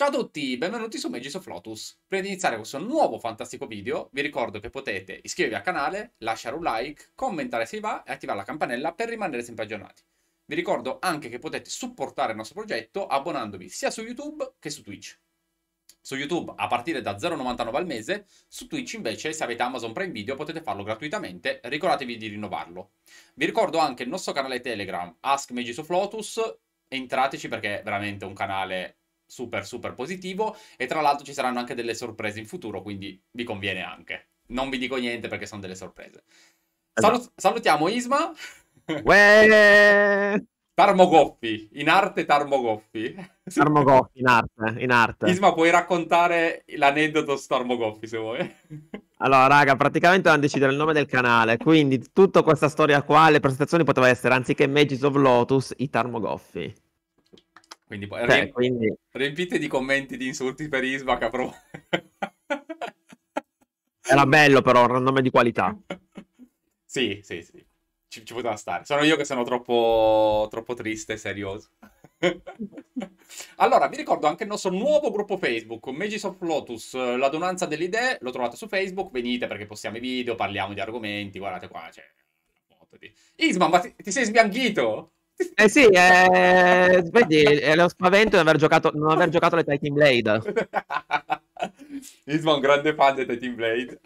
Ciao a tutti, benvenuti su Magis of Lotus. Prima di iniziare questo nuovo fantastico video, vi ricordo che potete iscrivervi al canale, lasciare un like, commentare se vi va e attivare la campanella per rimanere sempre aggiornati. Vi ricordo anche che potete supportare il nostro progetto abbonandovi sia su YouTube che su Twitch. Su YouTube a partire da 0,99 al mese, su Twitch invece se avete Amazon Prime Video potete farlo gratuitamente, ricordatevi di rinnovarlo. Vi ricordo anche il nostro canale Telegram, Ask Magis of Lotus, entrateci perché è veramente un canale super super positivo e tra l'altro ci saranno anche delle sorprese in futuro, quindi vi conviene anche. Non vi dico niente perché sono delle sorprese. Esatto. Salut- salutiamo Isma. Uè! Tarmogoffi, in arte Tarmogoffi. Tarmogoffi, in arte, in arte. Isma, puoi raccontare l'aneddoto su Tarmogoffi se vuoi. Allora, raga, praticamente dovevano decidere il nome del canale, quindi tutta questa storia qua, le presentazioni poteva essere, anziché Magis of Lotus, i Tarmogoffi. Quindi, poi, Beh, cioè, riemp- quindi... riempite di commenti di insulti per Isma a prov- Era bello però, un nome di qualità. sì, sì, sì. Ci, ci, poteva stare. Sono io che sono troppo, troppo triste e serioso. allora, vi ricordo anche il nostro nuovo gruppo Facebook, Magis of Lotus, la donanza delle idee, lo trovate su Facebook, venite perché postiamo i video, parliamo di argomenti, guardate qua, c'è... Isman, ma ti, ti sei sbianchito? Eh sì, eh, vedi, è eh, lo spavento di aver giocato, non aver giocato le Titan Blade. Isma è un grande fan dei Titan Blade.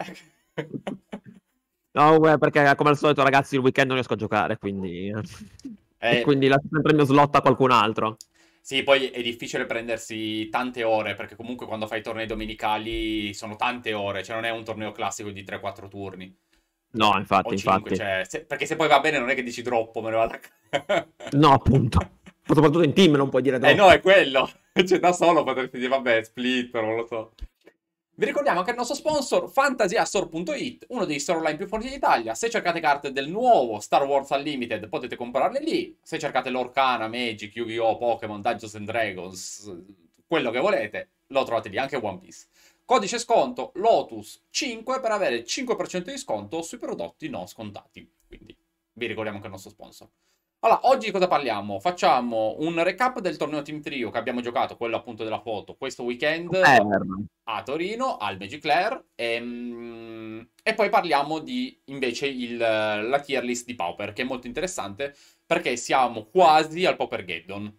no, beh, perché come al solito ragazzi il weekend non riesco a giocare, quindi... Eh... Quindi lascio sempre il mio slot a qualcun altro. Sì, poi è difficile prendersi tante ore, perché comunque quando fai tornei domenicali sono tante ore, cioè non è un torneo classico di 3-4 turni. No, infatti, 5, infatti. Cioè, se, perché se poi va bene non è che dici troppo, me ne vado a... no, appunto. soprattutto in team non puoi dire eh, troppo. Eh no, è quello. Cioè, da solo potresti dire, vabbè, split, non lo so. Vi ricordiamo anche il nostro sponsor fantasiastore.it, uno dei store online più forti d'Italia. Se cercate carte del nuovo Star Wars Unlimited potete comprarle lì. Se cercate l'Orcana, Magic, Yu-Gi-Oh!, Pokémon, Dungeons and Dragons, quello che volete, lo trovate lì, anche One Piece. Codice sconto Lotus 5 per avere 5% di sconto sui prodotti non scontati. Quindi vi ricordiamo che è il nostro sponsor. Allora, oggi di cosa parliamo? Facciamo un recap del torneo Team Trio che abbiamo giocato, quello appunto della foto, questo weekend a Torino, al Magic Lair. E, ehm, e poi parliamo di invece il, la tier list di Pauper, che è molto interessante perché siamo quasi al Pauper Geddon.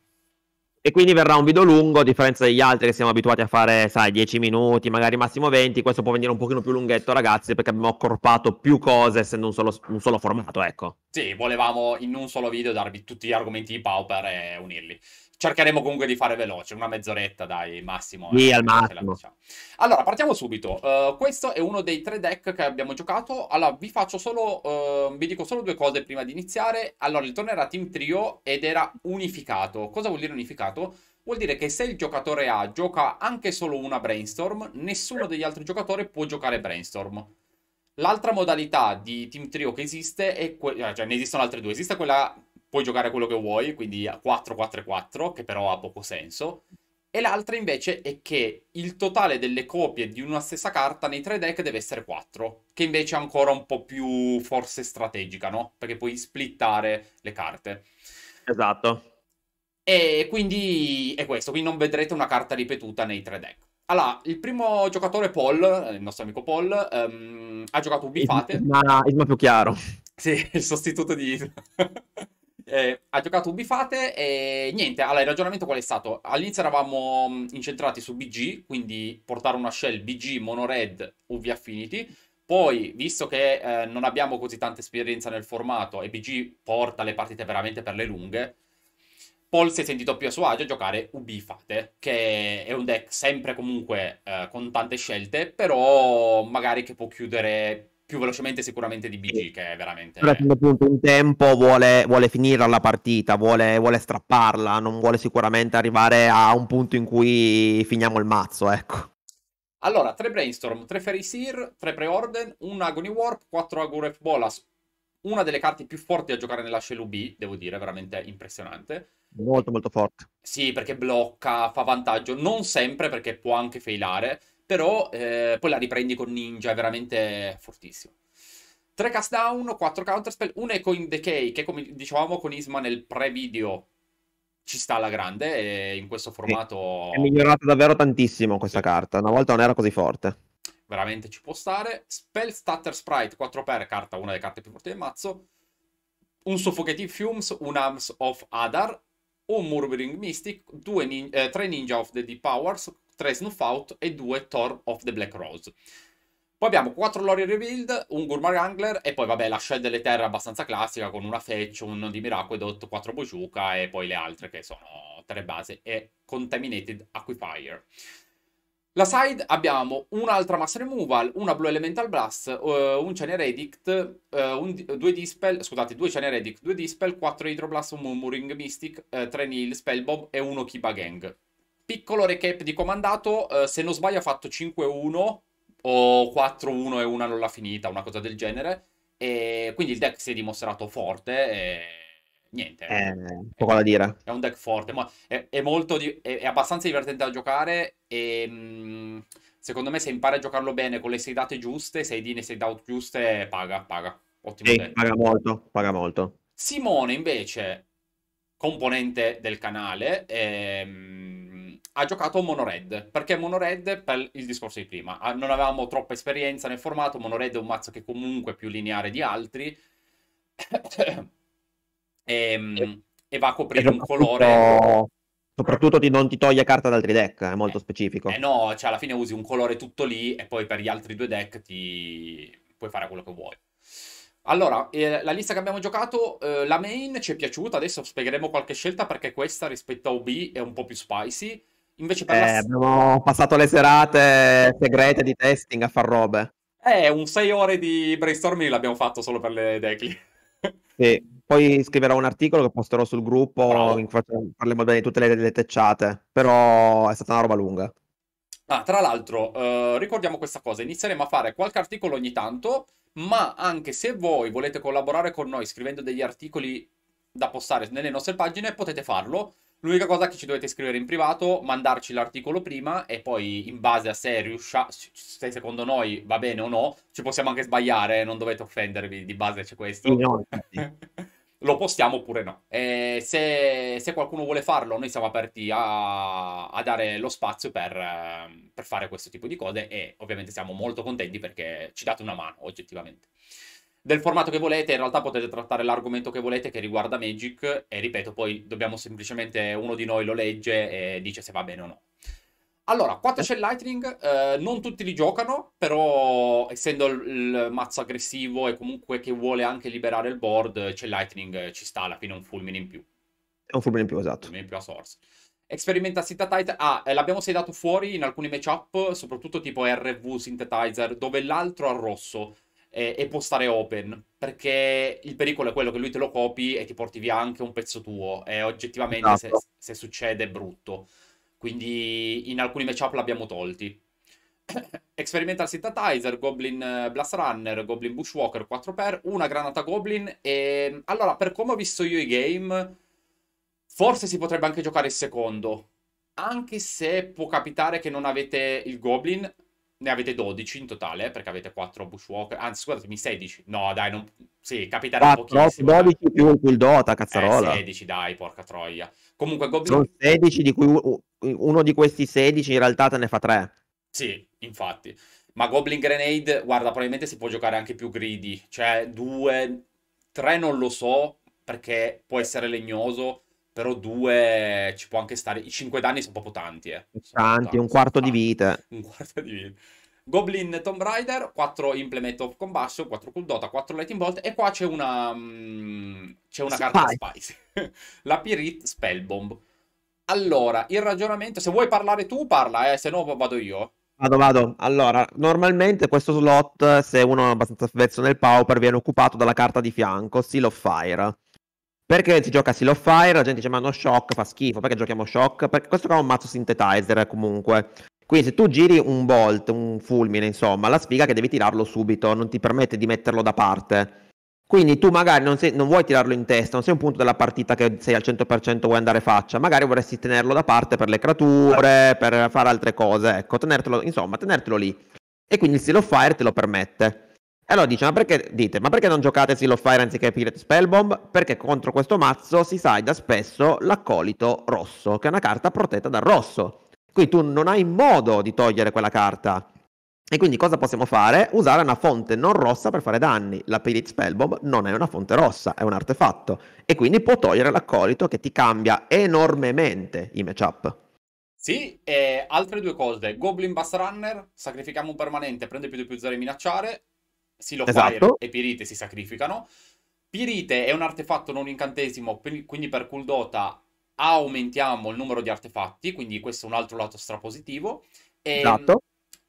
E quindi verrà un video lungo, a differenza degli altri che siamo abituati a fare, sai, 10 minuti, magari massimo 20. Questo può venire un pochino più lunghetto, ragazzi, perché abbiamo accorpato più cose essendo un solo, un solo formato, ecco. Sì, volevamo in un solo video darvi tutti gli argomenti di Pauper e unirli cercheremo comunque di fare veloce, una mezz'oretta dai, massimo. Sì, eh, al massimo. Allora, partiamo subito. Uh, questo è uno dei tre deck che abbiamo giocato. Allora, vi faccio solo, uh, vi dico solo due cose prima di iniziare. Allora, il torneo era Team Trio ed era unificato. Cosa vuol dire unificato? Vuol dire che se il giocatore A gioca anche solo una brainstorm, nessuno degli altri giocatori può giocare brainstorm. L'altra modalità di Team Trio che esiste, è quella, eh, cioè ne esistono altre due, esiste quella puoi giocare quello che vuoi, quindi a 4-4-4, che però ha poco senso. E l'altra invece è che il totale delle copie di una stessa carta nei tre deck deve essere 4, che invece è ancora un po' più forse strategica, no? Perché puoi splittare le carte. Esatto. E quindi è questo, quindi non vedrete una carta ripetuta nei tre deck. Allora, il primo giocatore Paul, il nostro amico Paul, um, ha giocato Ubifate. Ma Isma più chiaro. Sì, il sostituto di Isma. Eh, ha giocato Ubifate e niente, allora il ragionamento qual è stato? All'inizio eravamo mm, incentrati su BG, quindi portare una shell BG, monored, UV Affinity. Poi, visto che eh, non abbiamo così tanta esperienza nel formato e BG porta le partite veramente per le lunghe, Paul si è sentito più a suo agio a giocare Ubifate, che è un deck sempre comunque eh, con tante scelte, però magari che può chiudere più velocemente sicuramente di BG, che è veramente... Appunto, in tempo vuole, vuole finire la partita, vuole, vuole, strapparla, non vuole sicuramente arrivare a un punto in cui finiamo il mazzo, ecco. Allora, tre Brainstorm, tre Fairy Seer, tre Preorden, un Agony Warp, quattro Aguref Bolas, una delle carte più forti a giocare nella Shell UB, devo dire, veramente impressionante. Molto, molto forte. Sì, perché blocca, fa vantaggio, non sempre perché può anche failare, però eh, poi la riprendi con Ninja, è veramente fortissimo. 3 cast down, 4 counterspell, 1 eco in decay, che come dicevamo con Isma nel pre-video ci sta alla grande e in questo formato... È migliorata davvero tantissimo questa carta, una volta non era così forte. Veramente ci può stare. Spell Stutter Sprite, 4 per carta, una delle carte più forti del mazzo. Un Suffocative Fumes, un Arms of Adar, un Murmuring Mystic, nin- eh, Ninja of the Deep Powers, 3 Snuff Out e 2 Thor of the Black Rose. Poi abbiamo 4 Lorry Rebuild, un Gourmet Angler e poi vabbè la Shell delle Terre abbastanza classica con una Fetch, un di Miraquedot, 4 Bojuka e poi le altre che sono 3 base e Contaminated Aquifier. La side abbiamo un'altra Mass Removal, una Blue Elemental Blast, uh, un Channel Edict, uh, eh, un, due Dispel, scusate, due Channel Edict, due Dispel, 4 Hydroblast, un Murmuring Mystic, 3 uh, Nil Spellbomb e uno Kiba Gang. Piccolo recap di comandato, eh, se non sbaglio ha fatto 5-1 o 4-1 e una non l'ha finita, una cosa del genere. E quindi il deck si è dimostrato forte e niente. Eh, poco da dire. È un deck forte, ma è, è, di... è, è abbastanza divertente da giocare e... Mh, mm, secondo me se impari a giocarlo bene con le 6 date giuste, 6 in e 6 out giuste, paga, paga. Ottimo sì, paga molto, paga molto. Simone invece, componente del canale, ehm, ha giocato Monored, perché Monored, per il discorso di prima, ah, non avevamo troppa esperienza nel formato, Monored è un mazzo che comunque è più lineare di altri, ehm, e, e, va a coprire un colore... Soprattutto di non ti toglie carta da altri deck, è molto eh, specifico. Eh no, cioè alla fine usi un colore tutto lì e poi per gli altri due deck ti puoi fare quello che vuoi. Allora, eh, la lista che abbiamo giocato, eh, la main ci è piaciuta, adesso spiegheremo qualche scelta perché questa rispetto a OB è un po' più spicy. Invece per eh, Abbiamo passato le serate segrete di testing a far robe. Eh, un 6 ore di brainstorming l'abbiamo fatto solo per le decli. sì, poi scriverò un articolo che posterò sul gruppo Bravo. in cui parliamo di tutte le, le tecciate, però è stata una roba lunga. Ah, tra l'altro, eh, ricordiamo questa cosa, inizieremo a fare qualche articolo ogni tanto, ma anche se voi volete collaborare con noi scrivendo degli articoli da postare nelle nostre pagine, potete farlo. L'unica cosa che ci dovete scrivere in privato, mandarci l'articolo prima e poi in base a se riusciamo, se secondo noi va bene o no, ci possiamo anche sbagliare, non dovete offendervi, di base c'è questo. No, Lo postiamo oppure no. Se, se, qualcuno vuole farlo, noi siamo aperti a, a dare lo spazio per, per fare questo tipo di cose e ovviamente siamo molto contenti perché ci date una mano oggettivamente del formato che volete, in realtà potete trattare l'argomento che volete che riguarda Magic e ripeto, poi dobbiamo semplicemente uno di noi lo legge e dice se va bene o no. Allora, 4 c'è eh. Lightning, eh, non tutti li giocano, però essendo il, il, mazzo aggressivo e comunque che vuole anche liberare il board, c'è Lightning, ci sta alla fine un fulmine in più. È un fulmine in più, esatto. Un fulmine in più a source. Experimenta Synthetizer. Ah, l'abbiamo sedato fuori in alcuni matchup, soprattutto tipo RV Synthetizer, dove l'altro al rosso e, e può stare open, perché il pericolo è quello che lui te lo copi e ti porti via anche un pezzo tuo, e oggettivamente esatto. se, se, succede è brutto. Quindi in alcuni matchup l'abbiamo tolti. Experimental Synthetizer, Goblin eh, Blast Runner, Goblin Bushwalker 4x, una granata Goblin e... Mm, allora, per come ho visto io i game, forse si potrebbe anche giocare il secondo, anche se può capitare che non avete il Goblin, ne avete 12 in totale, perché avete 4 Bushwalker, anzi scusatemi 16, no dai, non... sì, capiterà un pochino. 12 più il Dota, cazzarola. Eh, 16 dai, porca troia. Comunque Goblin... Sono 16 di cui uno di questi 16 in realtà te ne fa 3. Sì, infatti. Ma Goblin Grenade, guarda, probabilmente si può giocare anche più greedy, cioè 2, 3 non lo so, perché può essere legnoso, però due ci può anche stare. I cinque danni sono proprio tanti, eh. Tanti, tanti un quarto tanti. di vita. Un quarto di vita. Goblin Tomb Raider, 4 Implement of Combustion, 4 Cool Dota, 4 Lightning Bolt e qua c'è una... Mm, c'è una Spy. carta Spice. la Pirit Spellbomb. Allora, il ragionamento... Se vuoi parlare tu, parla, eh, se no vado io. Vado, vado. Allora, normalmente questo slot, se uno è abbastanza avvezzo nel Pauper, viene occupato dalla carta di fianco, Seal of Fire. Perché si gioca Seal of Fire, la gente dice ma no shock, fa schifo, perché giochiamo shock? Perché questo qua è un mazzo synthetizer eh, comunque. Quindi se tu giri un bolt, un fulmine, insomma, la sfiga è che devi tirarlo subito, non ti permette di metterlo da parte. Quindi tu magari non, sei, non, vuoi tirarlo in testa, non sei un punto della partita che sei al 100% vuoi andare faccia, magari vorresti tenerlo da parte per le creature, per fare altre cose, ecco, tenertelo, insomma, tenertelo lì. E quindi il Seal of Fire te lo permette. E allora dice, ma perché, dite, ma perché non giocate Seal of Fire anziché Pirate Spellbomb? Perché contro questo mazzo si salda spesso l'accolito rosso, che è una carta protetta dal rosso. Quindi tu non hai modo di togliere quella carta. E quindi cosa possiamo fare? Usare una fonte non rossa per fare danni. La Pirate Spellbomb non è una fonte rossa, è un artefatto. E quindi può togliere l'accolito che ti cambia enormemente i matchup. Sì, e altre due cose. Goblin Bass Runner, sacrifichiamo un permanente, prende più di più zero e minacciare Silopire esatto. e Pirite si sacrificano. Pirite è un artefatto non incantesimo, quindi per Kuldota aumentiamo il numero di artefatti, quindi questo è un altro lato strapositivo. E, ehm, esatto.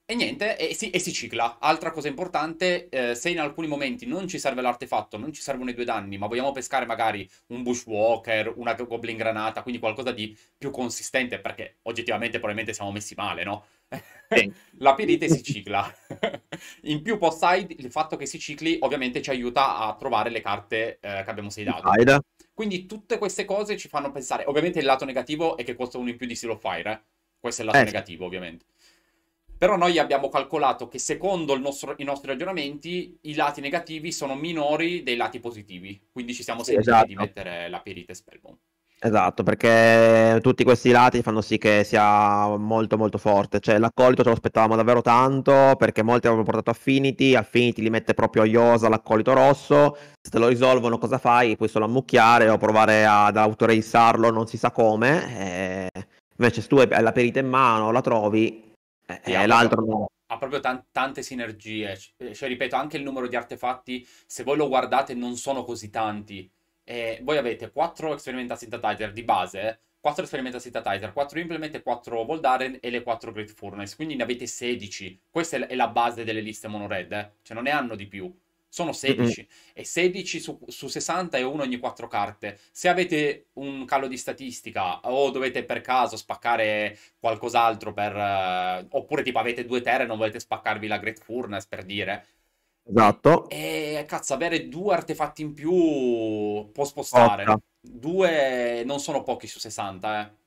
E niente, e si, e si, cicla. Altra cosa importante, eh, se in alcuni momenti non ci serve l'artefatto, non ci servono i due danni, ma vogliamo pescare magari un bushwalker, una goblin granata, quindi qualcosa di più consistente, perché oggettivamente probabilmente siamo messi male, no? la pirite si cicla. In più post side, il fatto che si cicli ovviamente ci aiuta a trovare le carte eh, che abbiamo seidato. Aida. Quindi tutte queste cose ci fanno pensare. Ovviamente il lato negativo è che costa uno in più di Seal of Fire. Eh? Questo è il lato eh. negativo, ovviamente. Però noi abbiamo calcolato che secondo nostro, i nostri ragionamenti i lati negativi sono minori dei lati positivi. Quindi ci siamo sì, sentiti esatto. di mettere la pirite Spellbomb. Esatto, perché tutti questi lati fanno sì che sia molto molto forte, cioè l'accolito ce lo aspettavamo davvero tanto perché molti avevano portato Affinity, Affinity li mette proprio Iosa l'accolito rosso, se te lo risolvono cosa fai? Puoi solo ammucchiare o provare ad autoreissarlo non si sa come, e... Eh, invece se tu hai la perita in mano la trovi e, eh, e eh, l'altro no. Ha proprio tan- tante sinergie, cioè ripeto anche il numero di artefatti, se voi lo guardate non sono così tanti eh, voi avete 4 experimental synthetizer di base, 4 experimental synthetizer, 4 implement e 4 Voldaren e le 4 Great Furnace, quindi ne avete 16. Questa è la base delle liste monored, eh? cioè non ne hanno di più. Sono 16 e 16 su, su 60 è uno ogni 4 carte. Se avete un calo di statistica o dovete per caso spaccare qualcos'altro per, eh, oppure tipo avete due terre e non volete spaccarvi la Great Furnace per dire, Esatto. E cazzo, avere due artefatti in più può spostare. Otta. Due non sono pochi su 60, eh.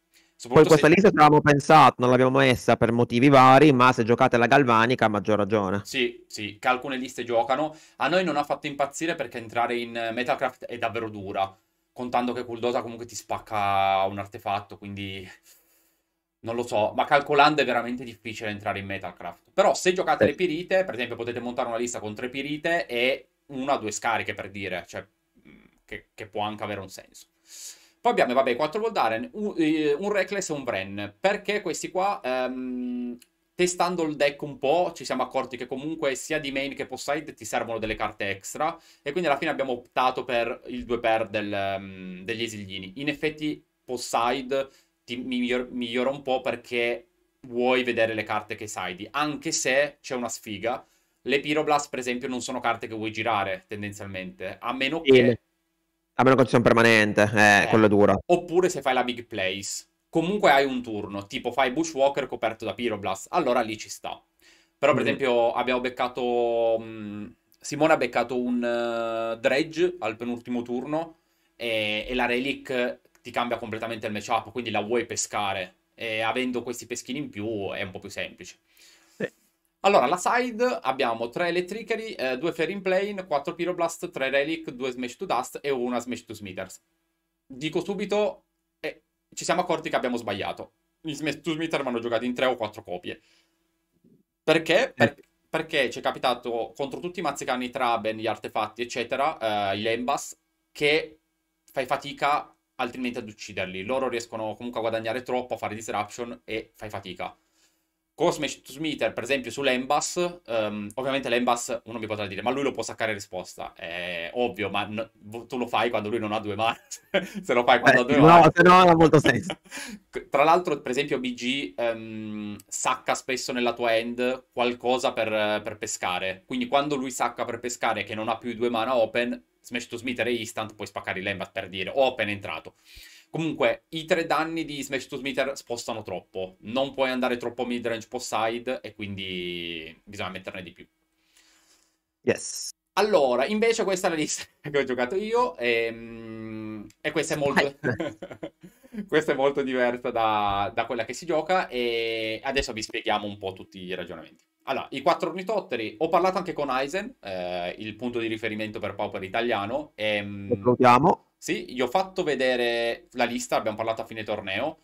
Poi questa se... lista l'avevamo pensata, non l'abbiamo messa per motivi vari, ma se giocate la galvanica ha maggior ragione. Sì, sì, che alcune liste giocano. A noi non ha fatto impazzire perché entrare in Metacraft è davvero dura, contando che Kuldota comunque ti spacca un artefatto, quindi non lo so, ma calcolando è veramente difficile entrare in Metalcraft. Però se giocate le pirite, per esempio potete montare una lista con tre pirite e una o due scariche per dire, cioè, mm, che, che, può anche avere un senso. Poi abbiamo, vabbè, quattro Voldaren, un, eh, un Reckless e un Bren, perché questi qua, ehm, testando il deck un po', ci siamo accorti che comunque sia di main che post side ti servono delle carte extra, e quindi alla fine abbiamo optato per il 2 per del, um, degli esilini. In effetti post side ti miglior- migliora un po' perché vuoi vedere le carte che side, anche se c'è una sfiga. Le Pyroblast, per esempio, non sono carte che vuoi girare tendenzialmente, a meno che... Sì. A meno che sia un permanente, eh, eh, quello è duro. Oppure se fai la big place. Comunque hai un turno, tipo fai Bushwalker coperto da Pyroblast, allora lì ci sta. Però, per mm esempio, abbiamo beccato... Mm, Simone ha beccato un uh, Dredge al penultimo turno e, e la Relic ti cambia completamente il matchup, quindi la vuoi pescare. E avendo questi peschini in più è un po' più semplice. Allora, la side abbiamo 3 Electricary, 2 eh, Fairy in Plane, 4 Pyroblast, 3 Relic, 2 Smash to Dust e 1 Smash to Smithers. Dico subito, eh, ci siamo accorti che abbiamo sbagliato. Gli Smash to Smithers vanno giocati in 3 o 4 copie. Perché? Eh. Per- perché ci è capitato contro tutti i mazzi che hanno i traben, gli artefatti, eccetera, eh, i lembas, che fai fatica altrimenti ad ucciderli. Loro riescono comunque a guadagnare troppo, a fare disruption e fai fatica to Smeater, per esempio, sull'Embas, um, ehm, ovviamente l'Embas uno mi potrà dire, ma lui lo può saccare risposta. È ovvio, ma no, tu lo fai quando lui non ha due mani. se lo fai quando eh, ha due no, eh, mani. No, se no non ha molto senso. Tra l'altro, per esempio, BG um, ehm, sacca spesso nella tua end qualcosa per, per, pescare. Quindi quando lui sacca per pescare che non ha più due mana open, Smash to Smeater e Instant puoi spaccare l'Embas per dire, o open è entrato. Comunque, i tre danni di Smash to Smitter spostano troppo. Non puoi andare troppo midrange po' side e quindi bisogna metterne di più. Yes. Allora, invece questa è la lista che ho giocato io e, ehm, e questa, è molto... questa è molto... diversa da, da, quella che si gioca e adesso vi spieghiamo un po' tutti i ragionamenti. Allora, i quattro ornitotteri, ho parlato anche con Aizen, eh, il punto di riferimento per Pauper italiano. E, ehm, Lo salutiamo. Sì, gli ho fatto vedere la lista, abbiamo parlato a fine torneo,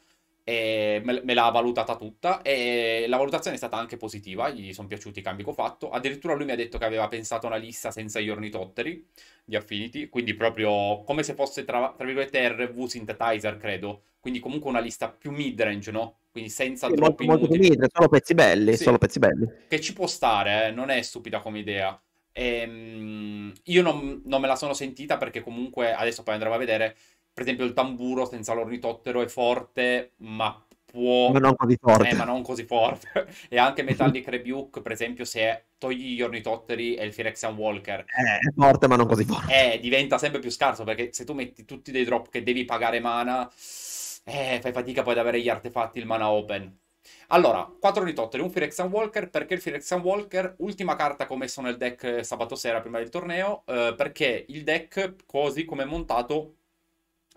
e me l'ha valutata tutta e la valutazione è stata anche positiva, gli sono piaciuti i cambi che ho fatto. Addirittura lui mi ha detto che aveva pensato a una lista senza gli ornitotteri di Affinity, quindi proprio come se fosse tra, tra virgolette RV Synthetizer, credo. Quindi comunque una lista più mid-range, no? Quindi senza sì, troppi molto, molto mid, sono pezzi belli, sì, sono pezzi belli. Che ci può stare, eh? non è stupida come idea. Ehm, io non, non, me la sono sentita perché comunque adesso poi andremo a vedere. Per esempio, il tamburo senza l'ornitottero è forte, ma può. Ma non così forte. Eh, ma non così forte. e anche Metallic Rebuke, per esempio, se togli gli ornitotteri e il Firexian Walker. Eh, è forte, ma non così forte. Eh, diventa sempre più scarso perché se tu metti tutti dei drop che devi pagare mana. Eh, fai fatica poi ad avere gli artefatti, il mana open. Allora, 4 Nitotteri, un Phyrex Walker, perché il Phyrex Walker, ultima carta che ho messo nel deck eh, sabato sera prima del torneo, eh, perché il deck, così come è montato,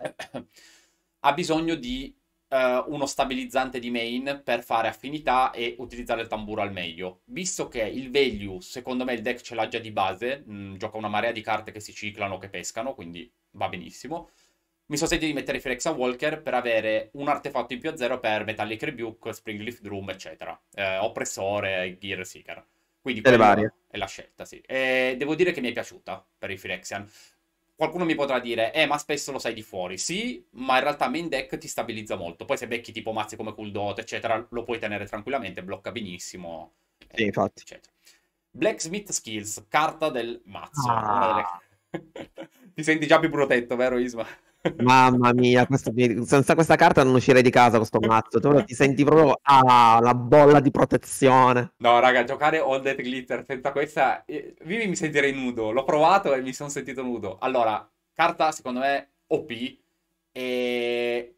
ha bisogno di eh, uno stabilizzante di main per fare affinità e utilizzare il tamburo al meglio. Visto che il value, secondo me il deck ce l'ha già di base, mh, mm, gioca una marea di carte che si ciclano, che pescano, quindi va benissimo mi sono sentito di mettere Flexa Walker per avere un artefatto in più a zero per Metallic Rebuke, Springleaf Drum, eccetera. Eh, oppressore, Gear Seeker. Quindi delle varie. è la scelta, sì. E devo dire che mi è piaciuta per i Phyrexian. Qualcuno mi potrà dire, eh, ma spesso lo sai di fuori. Sì, ma in realtà main deck ti stabilizza molto. Poi se becchi tipo mazzi come Kuldot, eccetera, lo puoi tenere tranquillamente, blocca benissimo. Eh, sì, infatti. Eccetera. Blacksmith Skills, carta del mazzo. Ah. Delle... ti senti già più protetto, vero Isma? Mamma mia, questo, senza questa carta non uscirei di casa questo mazzo. Tu ti senti proprio ah, la bolla di protezione. No, raga, giocare All Dead Glitter senza questa... Eh, vivi mi sentirei nudo. L'ho provato e mi sono sentito nudo. Allora, carta secondo me OP e...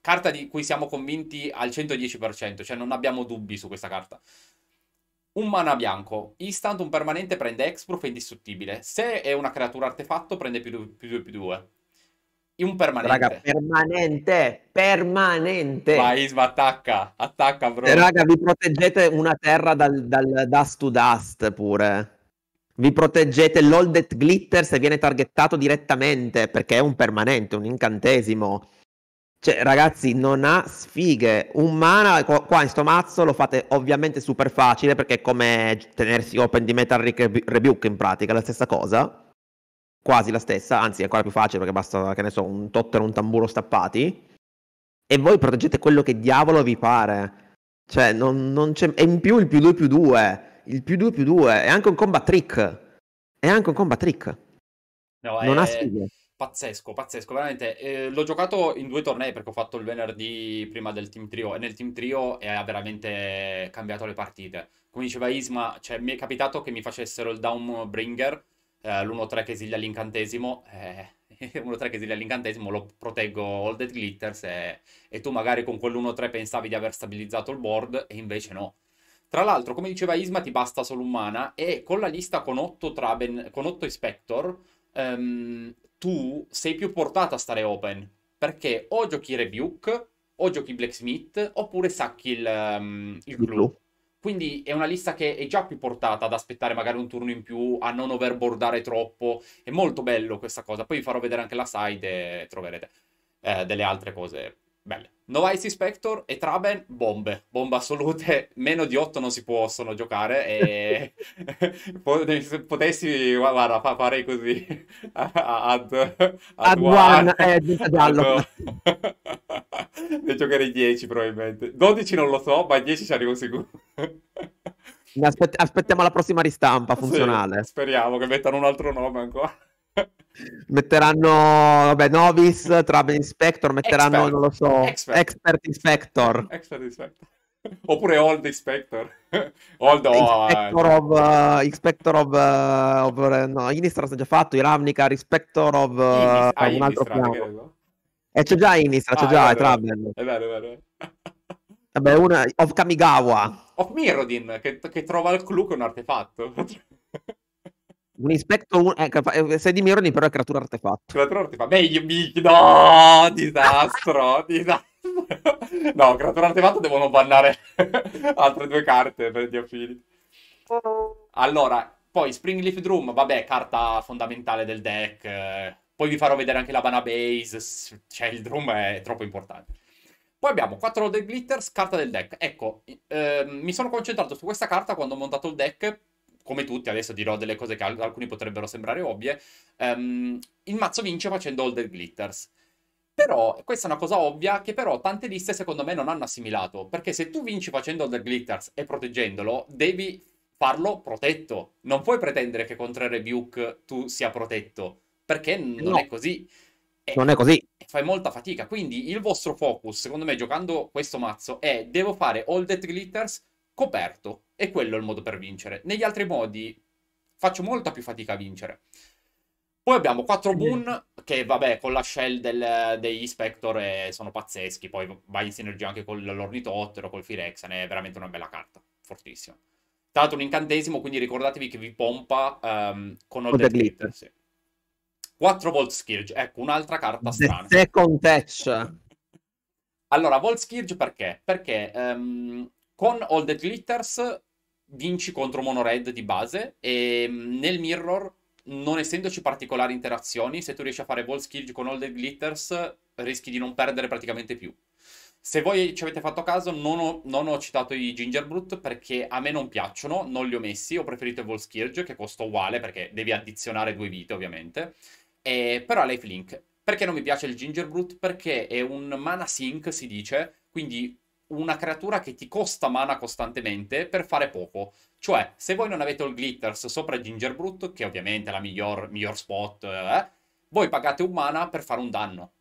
Carta di cui siamo convinti al 110%, cioè non abbiamo dubbi su questa carta. Un mana bianco, instant un permanente prende exproof e indistruttibile. Se è una creatura artefatto prende più 2 più 2 più un permanente. Raga, permanente, permanente. Vai, Isma, attacca, attacca, bro. Eh, raga, vi proteggete una terra dal, dal dust to dust pure. Vi proteggete l'Old That Glitter se viene targettato direttamente, perché è un permanente, un incantesimo. Cioè, ragazzi, non ha sfighe. Un mana qua in sto mazzo lo fate ovviamente super facile, perché è come tenersi open di Metal Rebuke in pratica, è la stessa cosa quasi la stessa, anzi è ancora più facile perché basta, che ne so, un totter e un tamburo stappati, e voi proteggete quello che diavolo vi pare. Cioè, non, non c'è... E in più il più 2 più 2, il più 2 più 2, è anche un combat trick. È anche un combat trick. No, non è... ha sfide. Pazzesco, pazzesco, veramente. Eh, l'ho giocato in due tornei perché ho fatto il venerdì prima del team trio e nel team trio ha veramente cambiato le partite. Come diceva Isma, cioè, mi è capitato che mi facessero il downbringer eh, l'1-3 che esilia l'incantesimo, eh, 1-3 che esilia l'incantesimo, lo proteggo All Dead Glitters e, e tu magari con quell'1-3 pensavi di aver stabilizzato il board e invece no. Tra l'altro, come diceva Isma, ti basta solo un mana e con la lista con 8, Traben, con 8 Inspector um, tu sei più portata a stare open perché o giochi Rebuke o giochi Blacksmith oppure sacchi il, um, il, il blu. blu. Quindi è una lista che è già più portata ad aspettare magari un turno in più, a non overboardare troppo. È molto bello questa cosa. Poi vi farò vedere anche la side e troverete eh, delle altre cose belle. Novice Inspector e Traben, bombe, bombe assolute, meno di 8 non si possono giocare e se potessi, guarda, farei così, ad, ad, ad one, one. Eh, giallo. ne giocherei 10 probabilmente, 12 non lo so, ma 10 ci arrivo sicuro. Aspett- aspettiamo la prossima ristampa funzionale. Sì, speriamo che mettano un altro nome ancora metteranno vabbè, Novice, Travel Inspector, metteranno, Expert. non lo so, Expert, Expert Inspector. Expert Inspector. Oppure Old Inspector. Old oh, Inspector oh, of... Uh, Inspector of... Uh, of no, Innistrad già fatto, Iravnica, Inspector of... Uh, Inis- ah, un altro piano. E c'è già Innistrad, ah, c'è già Travel. È vero, è vero. Vabbè, una... Of Kamigawa. Of Mirrodin, che, che trova il clou che è un artefatto. Un inspecto, un... Eh, eh se di Mironi però è creatura artefatto. Creatura artefatto. Beh, io mi... No, disastro, disastro. No, creatura artefatto devono bannare altre due carte per Dio Fili. Allora, poi Springleaf Drum, vabbè, carta fondamentale del deck. Poi vi farò vedere anche la Bana Base. Cioè, il Drum è troppo importante. Poi abbiamo 4 del Glitters, carta del deck. Ecco, eh, mi sono concentrato su questa carta quando ho montato il deck come tutti, adesso dirò delle cose che alcuni potrebbero sembrare ovvie, um, il mazzo vince facendo all the glitters. Però, questa è una cosa ovvia che però tante liste secondo me non hanno assimilato, perché se tu vinci facendo all the glitters e proteggendolo, devi farlo protetto. Non puoi pretendere che contro il rebuke tu sia protetto, perché eh, non no. è così. Eh, non è così. Fai molta fatica. Quindi il vostro focus, secondo me, giocando questo mazzo, è devo fare all that glitters coperto. E quello è il modo per vincere. Negli altri modi faccio molta più fatica a vincere. Poi abbiamo 4 boon che vabbè con la shell del, degli Spector eh, sono pazzeschi, poi vai in sinergia anche con l'ornitottero, col Firexan, è veramente una bella carta, fortissima. Tra l'altro un incantesimo, quindi ricordatevi che vi pompa um, con Old Dead Glitter. Sì. 4 Volt Skirge, ecco un'altra carta strana. second Touch. allora, Volt Skirge perché? Perché um, con All That Glitters vinci contro Monored di base e mm, nel Mirror, non essendoci particolari interazioni, se tu riesci a fare Ball Skill con All That Glitters rischi di non perdere praticamente più. Se voi ci avete fatto caso, non ho, non ho citato i Gingerbrut perché a me non piacciono, non li ho messi, ho preferito Volskirge che costa uguale perché devi addizionare due vite ovviamente, e, però Lifelink. Perché non mi piace il Gingerbrut? Perché è un mana sync, si dice, quindi una creatura che ti costa mana costantemente per fare poco. Cioè, se voi non avete il Glitters sopra Gingerbrut, che ovviamente è la miglior, miglior spot, eh, voi pagate un mana per fare un danno.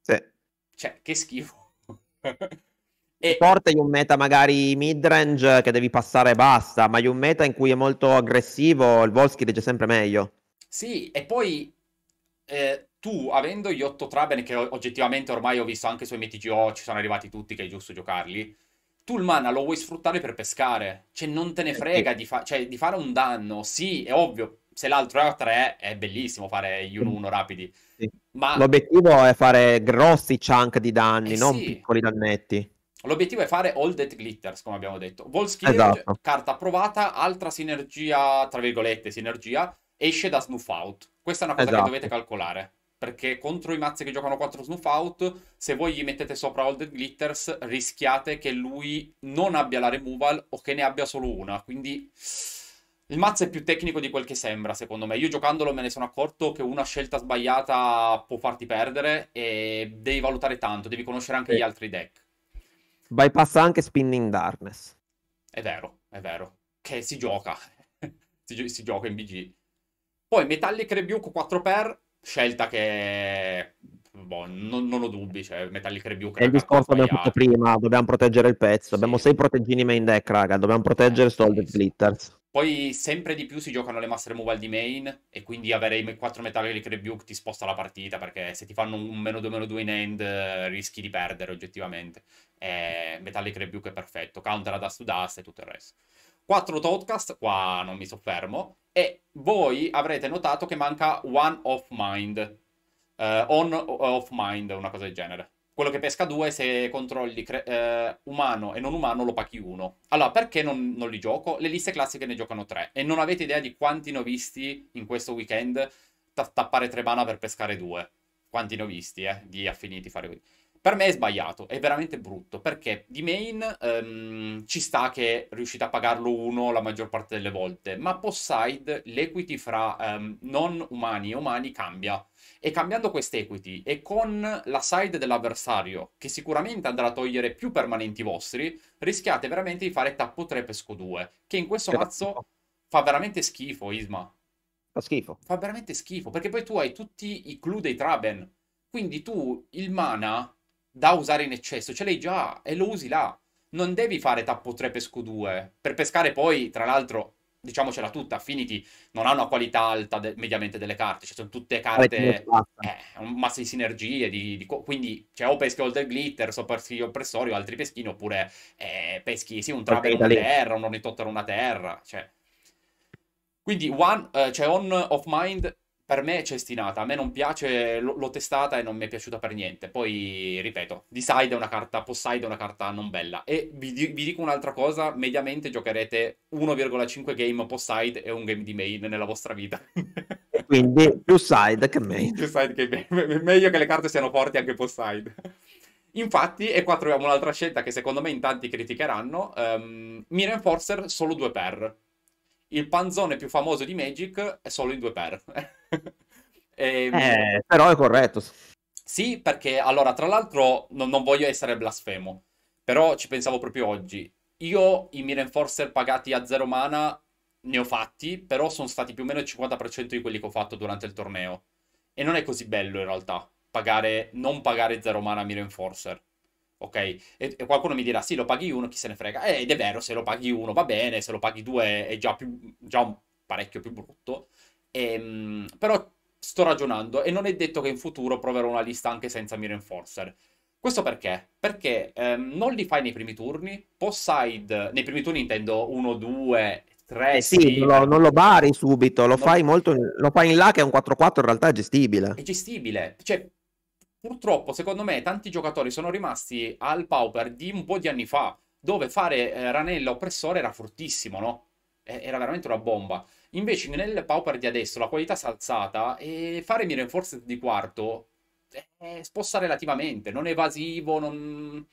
Sì. Cioè, che schifo. e... in un meta magari midrange che devi passare e basta, ma in un meta in cui è molto aggressivo, il Volsky legge sempre meglio. Sì, e poi... Eh, tu, avendo gli 8 Traben, che oggettivamente ormai ho visto anche su MTGO, ci sono arrivati tutti che è giusto giocarli, tu il mana lo vuoi sfruttare per pescare. Cioè, non te ne eh frega di, fa- cioè, di fare un danno. Sì, è ovvio, se l'altro è a 3 è bellissimo fare gli 1-1 mm. rapidi. Sì. Ma... L'obiettivo è fare grossi chunk di danni, eh non sì. piccoli dannetti. L'obiettivo è fare all that glitters, come abbiamo detto. Volskill, esatto. carta provata, altra sinergia, tra virgolette, sinergia, esce da snuff out. Questa è una cosa esatto. che dovete calcolare perché contro i mazzi che giocano 4 Snuff Out, se voi gli mettete sopra All Dead Glitters, rischiate che lui non abbia la removal o che ne abbia solo una. Quindi il mazzo è più tecnico di quel che sembra, secondo me. Io giocandolo me ne sono accorto che una scelta sbagliata può farti perdere e devi valutare tanto, devi conoscere anche sì. gli altri deck. Bypassa anche Spinning Darkness. È vero, è vero. Che si gioca. si, gio- si, gioca in BG. Poi Metallic Rebuke 4 per scelta che boh, non, non, ho dubbi, cioè Metallic Review che è il discorso abbiamo fatto prima, dobbiamo proteggere il pezzo, sì. abbiamo sei proteggini main deck, raga, dobbiamo proteggere eh, Solid sì. Glitters. Poi sempre di più si giocano le Master Removal di main e quindi avere i 4 Metallic Rebuke ti sposta la partita perché se ti fanno un meno 2 meno 2 in end eh, rischi di perdere oggettivamente. Eh, Metallic Rebuke è perfetto, counter a Dust to Dust e tutto il resto quattro podcast, qua non mi soffermo, e voi avrete notato che manca One of Mind. Uh, on of Mind, una cosa del genere. Quello che pesca due, se controlli cre- uh, umano e non umano, lo paghi uno. Allora, perché non, non, li gioco? Le liste classiche ne giocano tre. E non avete idea di quanti ne ho visti in questo weekend tappare tre mana per pescare due. Quanti ne ho visti, eh, di affiniti fare qui. Per me è sbagliato, è veramente brutto, perché di main um, ci sta che riuscite a pagarlo uno la maggior parte delle volte, ma post side l'equity fra um, non umani e umani cambia. E cambiando quest'equity e con la side dell'avversario, che sicuramente andrà a togliere più permanenti vostri, rischiate veramente di fare tappo 3 pesco 2, che in questo mazzo fa veramente schifo, Isma. Fa schifo. Fa veramente schifo, perché poi tu hai tutti i clue dei Traben. Quindi tu il mana da usare in eccesso, ce l'hai già e lo usi là. Non devi fare tappo 3 pesco 2 per pescare poi, tra l'altro, diciamocela tutta, Affinity non ha una qualità alta de- mediamente delle carte, cioè sono tutte carte, eh, un masso di sinergie, di, di co- quindi cioè, o peschi Older Glitter, Soppersi Oppressori o altri peschini, oppure eh, peschi sì un Travel una terra, un Ornitottero una terra, cioè... Quindi one, c'è eh, cioè on of mind per me è cestinata, a me non piace, l- l'ho testata e non mi è piaciuta per niente. Poi, ripeto, Decide è una carta, Poseid è una carta non bella. E vi, di- vi dico un'altra cosa, mediamente giocherete 1,5 game Poseid e un game di main nella vostra vita. Quindi più side che main. Più side che main. Meglio che le carte siano forti anche Poseid. Infatti, e qua troviamo un'altra scelta che secondo me in tanti criticheranno, um, ehm, Mira Enforcer solo due per. Il panzone più famoso di Magic è solo in due per e, ehm, eh, però è corretto. Sì, perché allora, tra l'altro, no, non voglio essere blasfemo, però ci pensavo proprio oggi. Io i Mir Enforcer pagati a zero mana ne ho fatti, però sono stati più o meno il 50% di quelli che ho fatto durante il torneo. E non è così bello in realtà pagare, non pagare zero mana Mir Enforcer. Ok? E, e, qualcuno mi dirà, sì, lo paghi uno, chi se ne frega. Eh, ed è vero, se lo paghi uno va bene, se lo paghi due è già, più, già parecchio più brutto. Ehm, però sto ragionando e non è detto che in futuro proverò una lista anche senza Mirror Enforcer. Questo perché? Perché ehm, non li fai nei primi turni, post-side, nei primi turni intendo 1, 2, 3, sì, lo, non lo bari subito, lo, fai molto, lo fai in là che è un 4-4 in realtà è gestibile. È gestibile, cioè purtroppo secondo me tanti giocatori sono rimasti al Pauper di un po' di anni fa, dove fare eh, ranella oppressore era fortissimo, no? Eh, era veramente una bomba. Invece nel Pauper di adesso la qualità si è alzata e fare Mirenforced di quarto eh, sposta relativamente, non è evasivo, non...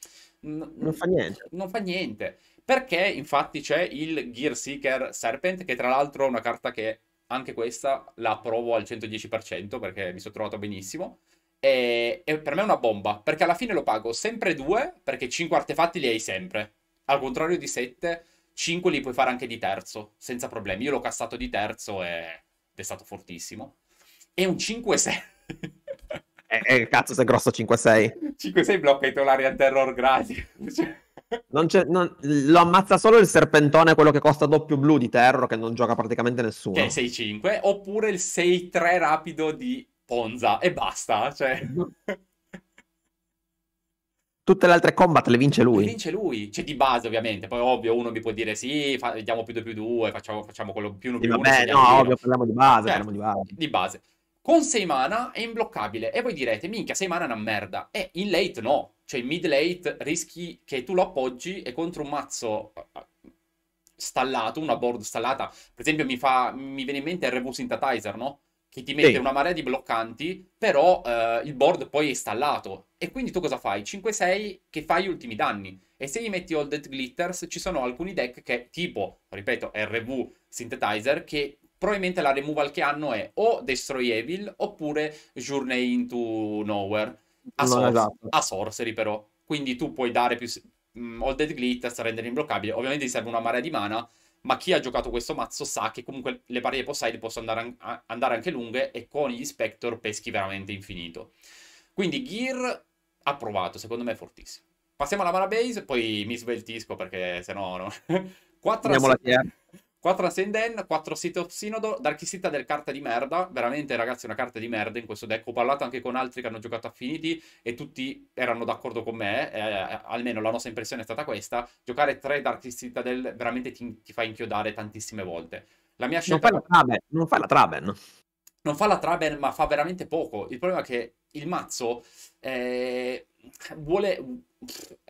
Non fa niente. Non fa niente. Perché infatti c'è il Gear Seeker Serpent, che tra l'altro è una carta che anche questa la provo al 110% perché mi sono trovato benissimo. E, e per me è una bomba, perché alla fine lo pago sempre 2, perché 5 artefatti li hai sempre. Al contrario di 7 5 li puoi fare anche di terzo, senza problemi. Io l'ho cassato di terzo e... ed è stato fortissimo. E un 5-6. eh, eh, cazzo, sei grosso 5-6. 5-6 blocca i tolari al terror gratis. Cioè. non... Lo ammazza solo il serpentone, quello che costa doppio blu di terror, che non gioca praticamente nessuno. Che è 6-5, oppure il 6-3 rapido di Ponza, e basta, cioè... Tutte le altre combat le vince lui. Le vince lui, cioè di base ovviamente, poi ovvio uno mi può dire sì, fa- diamo più 2 più 2, facciamo, facciamo, quello più 1 più 1. Vabbè, no, ovvio, parliamo di base, certo, di base. Di base. Con 6 mana è imbloccabile e voi direte, minchia, 6 mana è una merda. E in late no, cioè in mid late rischi che tu lo appoggi e contro un mazzo eh, stallato, una board stallata, per esempio mi, fa, mi viene in mente il RV Synthetizer, no? che ti mette sì. una marea di bloccanti, però eh, il board poi è installato. E quindi tu cosa fai? 5-6 che fai ultimi danni. E se gli metti All Dead Glitters, ci sono alcuni deck che, tipo, ripeto, RV Synthetizer, che probabilmente la removal che hanno è o Destroy Evil oppure Journey into Nowhere. A, sor- esatto. a Sorcery però. Quindi tu puoi dare più... Mh, mm, all Dead Glitters, rendere imbloccabile. Ovviamente ti serve una marea di mana, ma chi ha giocato questo mazzo sa che comunque le pari di Poseid possono andare, an- andare, anche lunghe e con gli Spectre peschi veramente infinito. Quindi Gear approvato, secondo me è fortissimo. Passiamo alla Marabase, poi mi sveltisco perché sennò no. 4 Andiamo alla TR. 4 Ascenden, 4 City of Sinodo, Darky Citadel carta di merda, veramente ragazzi una carta di merda in questo deck, ho parlato anche con altri che hanno giocato Affinity e tutti erano d'accordo con me, eh, eh almeno la nostra impressione è stata questa, giocare 3 Darky Citadel veramente ti, ti, fa inchiodare tantissime volte. La mia scelta... Non fa la Traben, non fa la Traben. Non fa la Traben, ma fa veramente poco. Il problema è che il mazzo eh, vuole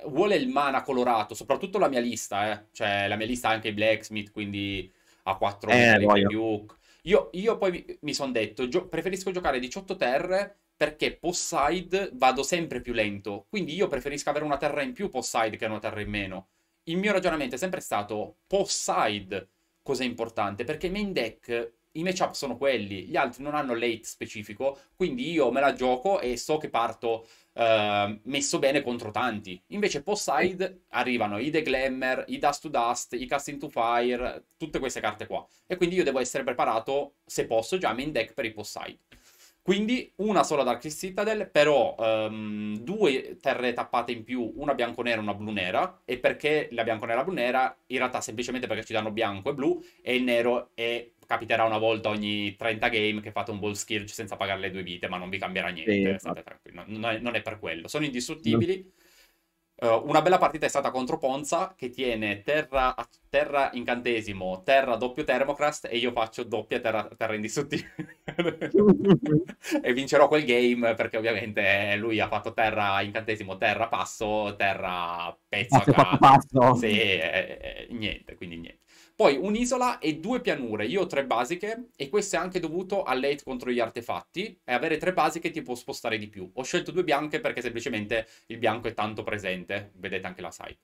vuole il mana colorato, soprattutto la mia lista, eh. Cioè, la mia lista ha anche i Blacksmith, quindi a 4 eh, Duke. Io, io, poi mi sono detto, gio- preferisco giocare 18 terre perché post-side vado sempre più lento. Quindi io preferisco avere una terra in più post-side che una terra in meno. Il mio ragionamento è sempre stato post-side cosa importante, perché main deck i matchup sono quelli, gli altri non hanno late specifico, quindi io me la gioco e so che parto Ehm, messo bene contro tanti. Invece post-side arrivano i The Glamour, i Dust to Dust, i Casting to Fire, tutte queste carte qua. E quindi io devo essere preparato, se posso, già main deck per i post-side. Quindi una sola Darkest Citadel, però um, due terre tappate in più, una bianco-nera e una blu-nera. E perché la bianco-nera e la blu-nera? In realtà semplicemente perché ci danno bianco e blu, e il nero è capiterà una volta ogni 30 game che fate un ball scourge senza pagare le due vite, ma non vi cambierà niente, sì, state tranquilli. Non è, non è per quello. Sono indistruttibili. No Uh, una bella partita è stata contro Ponza che tiene terra, terra incantesimo, terra doppio termocrust e io faccio doppia terra, terra indistruttibile e vincerò quel game perché ovviamente eh, lui ha fatto terra incantesimo, terra passo, terra pezzo. Ah, passo. Sì, eh, eh, niente, quindi niente. Poi un'isola e due pianure. Io ho tre basiche e questo è anche dovuto all'ate contro gli artefatti. E avere tre basiche ti può spostare di più. Ho scelto due bianche perché semplicemente il bianco è tanto presente. Vedete anche la site.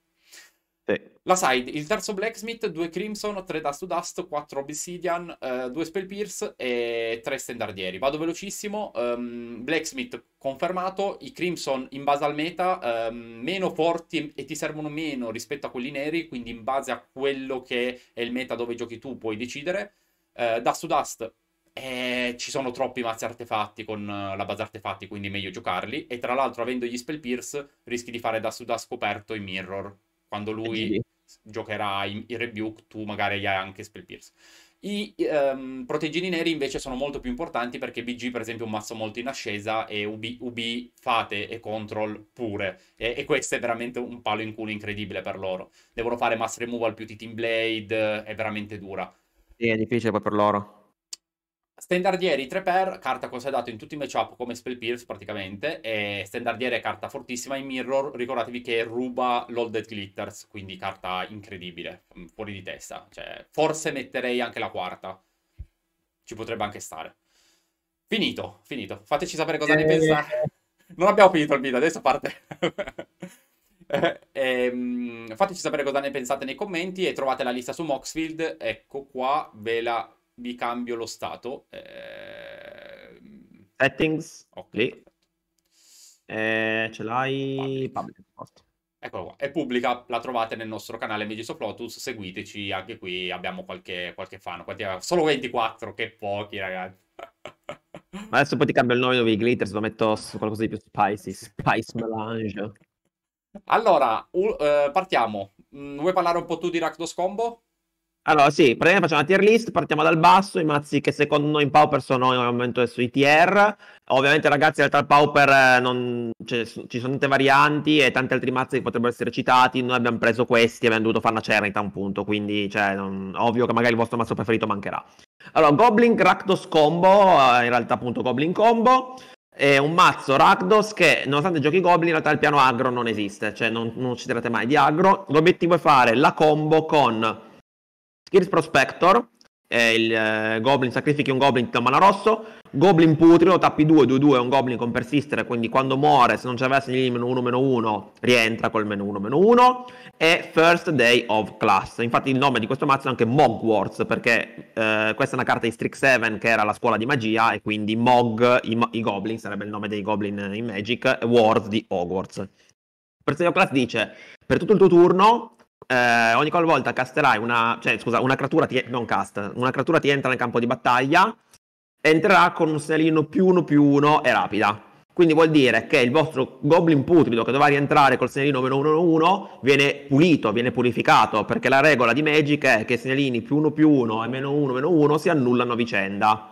La side, il terzo Blacksmith, 2 Crimson, 3 Dust to Dust, 4 Obsidian, 2 eh, Spell Pierce e 3 Standardieri. Vado velocissimo, um, Blacksmith confermato, i Crimson in base al meta um, meno forti e ti servono meno rispetto a quelli neri, quindi in base a quello che è il meta dove giochi tu puoi decidere. Uh, Dust to Dust, eh, ci sono troppi mazzi artefatti con uh, la base artefatti, quindi è meglio giocarli. E tra l'altro avendo gli Spell Pierce rischi di fare Dust to Dust coperto in Mirror quando eh, lui giocherà in, in Rebuke, tu magari hai anche Spell Pierce. I um, proteggini neri invece sono molto più importanti perché BG per esempio è un mazzo molto in ascesa e UB, UB fate e control pure e, e, questo è veramente un palo in culo incredibile per loro. Devono fare mass removal più Titan Blade, è veramente dura. Sì, è difficile poi per loro. Standardieri 3x, carta consolidata in tutti i matchup come Spell Pierce praticamente, e Standardieri è carta fortissima in Mirror, ricordatevi che ruba l'Olded Glitters, quindi carta incredibile, mm, fuori di testa. Cioè, forse metterei anche la quarta, ci potrebbe anche stare. Finito, finito. Fateci sapere cosa ne eh. pensate. Non abbiamo finito il video, adesso parte... Eh, ehm, fateci sapere cosa ne pensate nei commenti e trovate la lista su Moxfield. Ecco qua, ve la vi cambio lo stato. Eh... Settings, Ok. lì. Eh, ce l'hai... Public. Public. Eccolo qua, è pubblica, la trovate nel nostro canale Magis of Lotus, seguiteci, anche qui abbiamo qualche, qualche fan, Quanti... solo 24, che pochi ragazzi. adesso poi ti cambio il nome glitter, se lo metto su qualcosa di più spicy, spice melange. Allora, uh, partiamo. Mm, vuoi parlare un po' tu di Rakdos Combo? Allora, sì, praticamente facciamo una tier list, partiamo dal basso, i mazzi che secondo noi in Pauper sono al momento sui tier. Ovviamente, ragazzi, in realtà il Pauper eh, non... cioè, ci sono tante varianti e tanti altri mazzi che potrebbero essere citati. Noi abbiamo preso questi e abbiamo dovuto fare una cernita a un punto, quindi cioè, non... ovvio che magari il vostro mazzo preferito mancherà. Allora, Goblin Rakdos Combo, eh, in realtà appunto Goblin Combo è un mazzo Rakdos che, nonostante giochi Goblin, in realtà il piano agro non esiste, cioè non, non ci tratta mai di agro. L'obiettivo è fare la combo con Kirs Prospector, eh, il eh, Goblin, sacrifichi un Goblin, ti mana rosso, Goblin Putrido, tappi 2, 2, 2, è un Goblin con persistere, quindi quando muore, se non ci avessi lì meno 1, meno 1, rientra col meno 1, meno 1, e First Day of Class. Infatti il nome di questo mazzo è anche Mogwarts, perché eh, questa è una carta di 7, che era la scuola di magia, e quindi Mog, i, i Goblin, sarebbe il nome dei Goblin in Magic, e Wars di Hogwarts. First Day of Class dice, per tutto il tuo turno eh, ogni qualvolta casterai una, cioè, scusa, una creatura ti, non cast, una creatura ti entra nel campo di battaglia, entrerà con un segnalino più uno più uno e rapida. Quindi vuol dire che il vostro goblin putrido che dovrà rientrare col segnalino meno 1 1 viene pulito, viene purificato, perché la regola di Magic è che i segnalini più 1 più 1 e meno 1 meno 1 si annullano a vicenda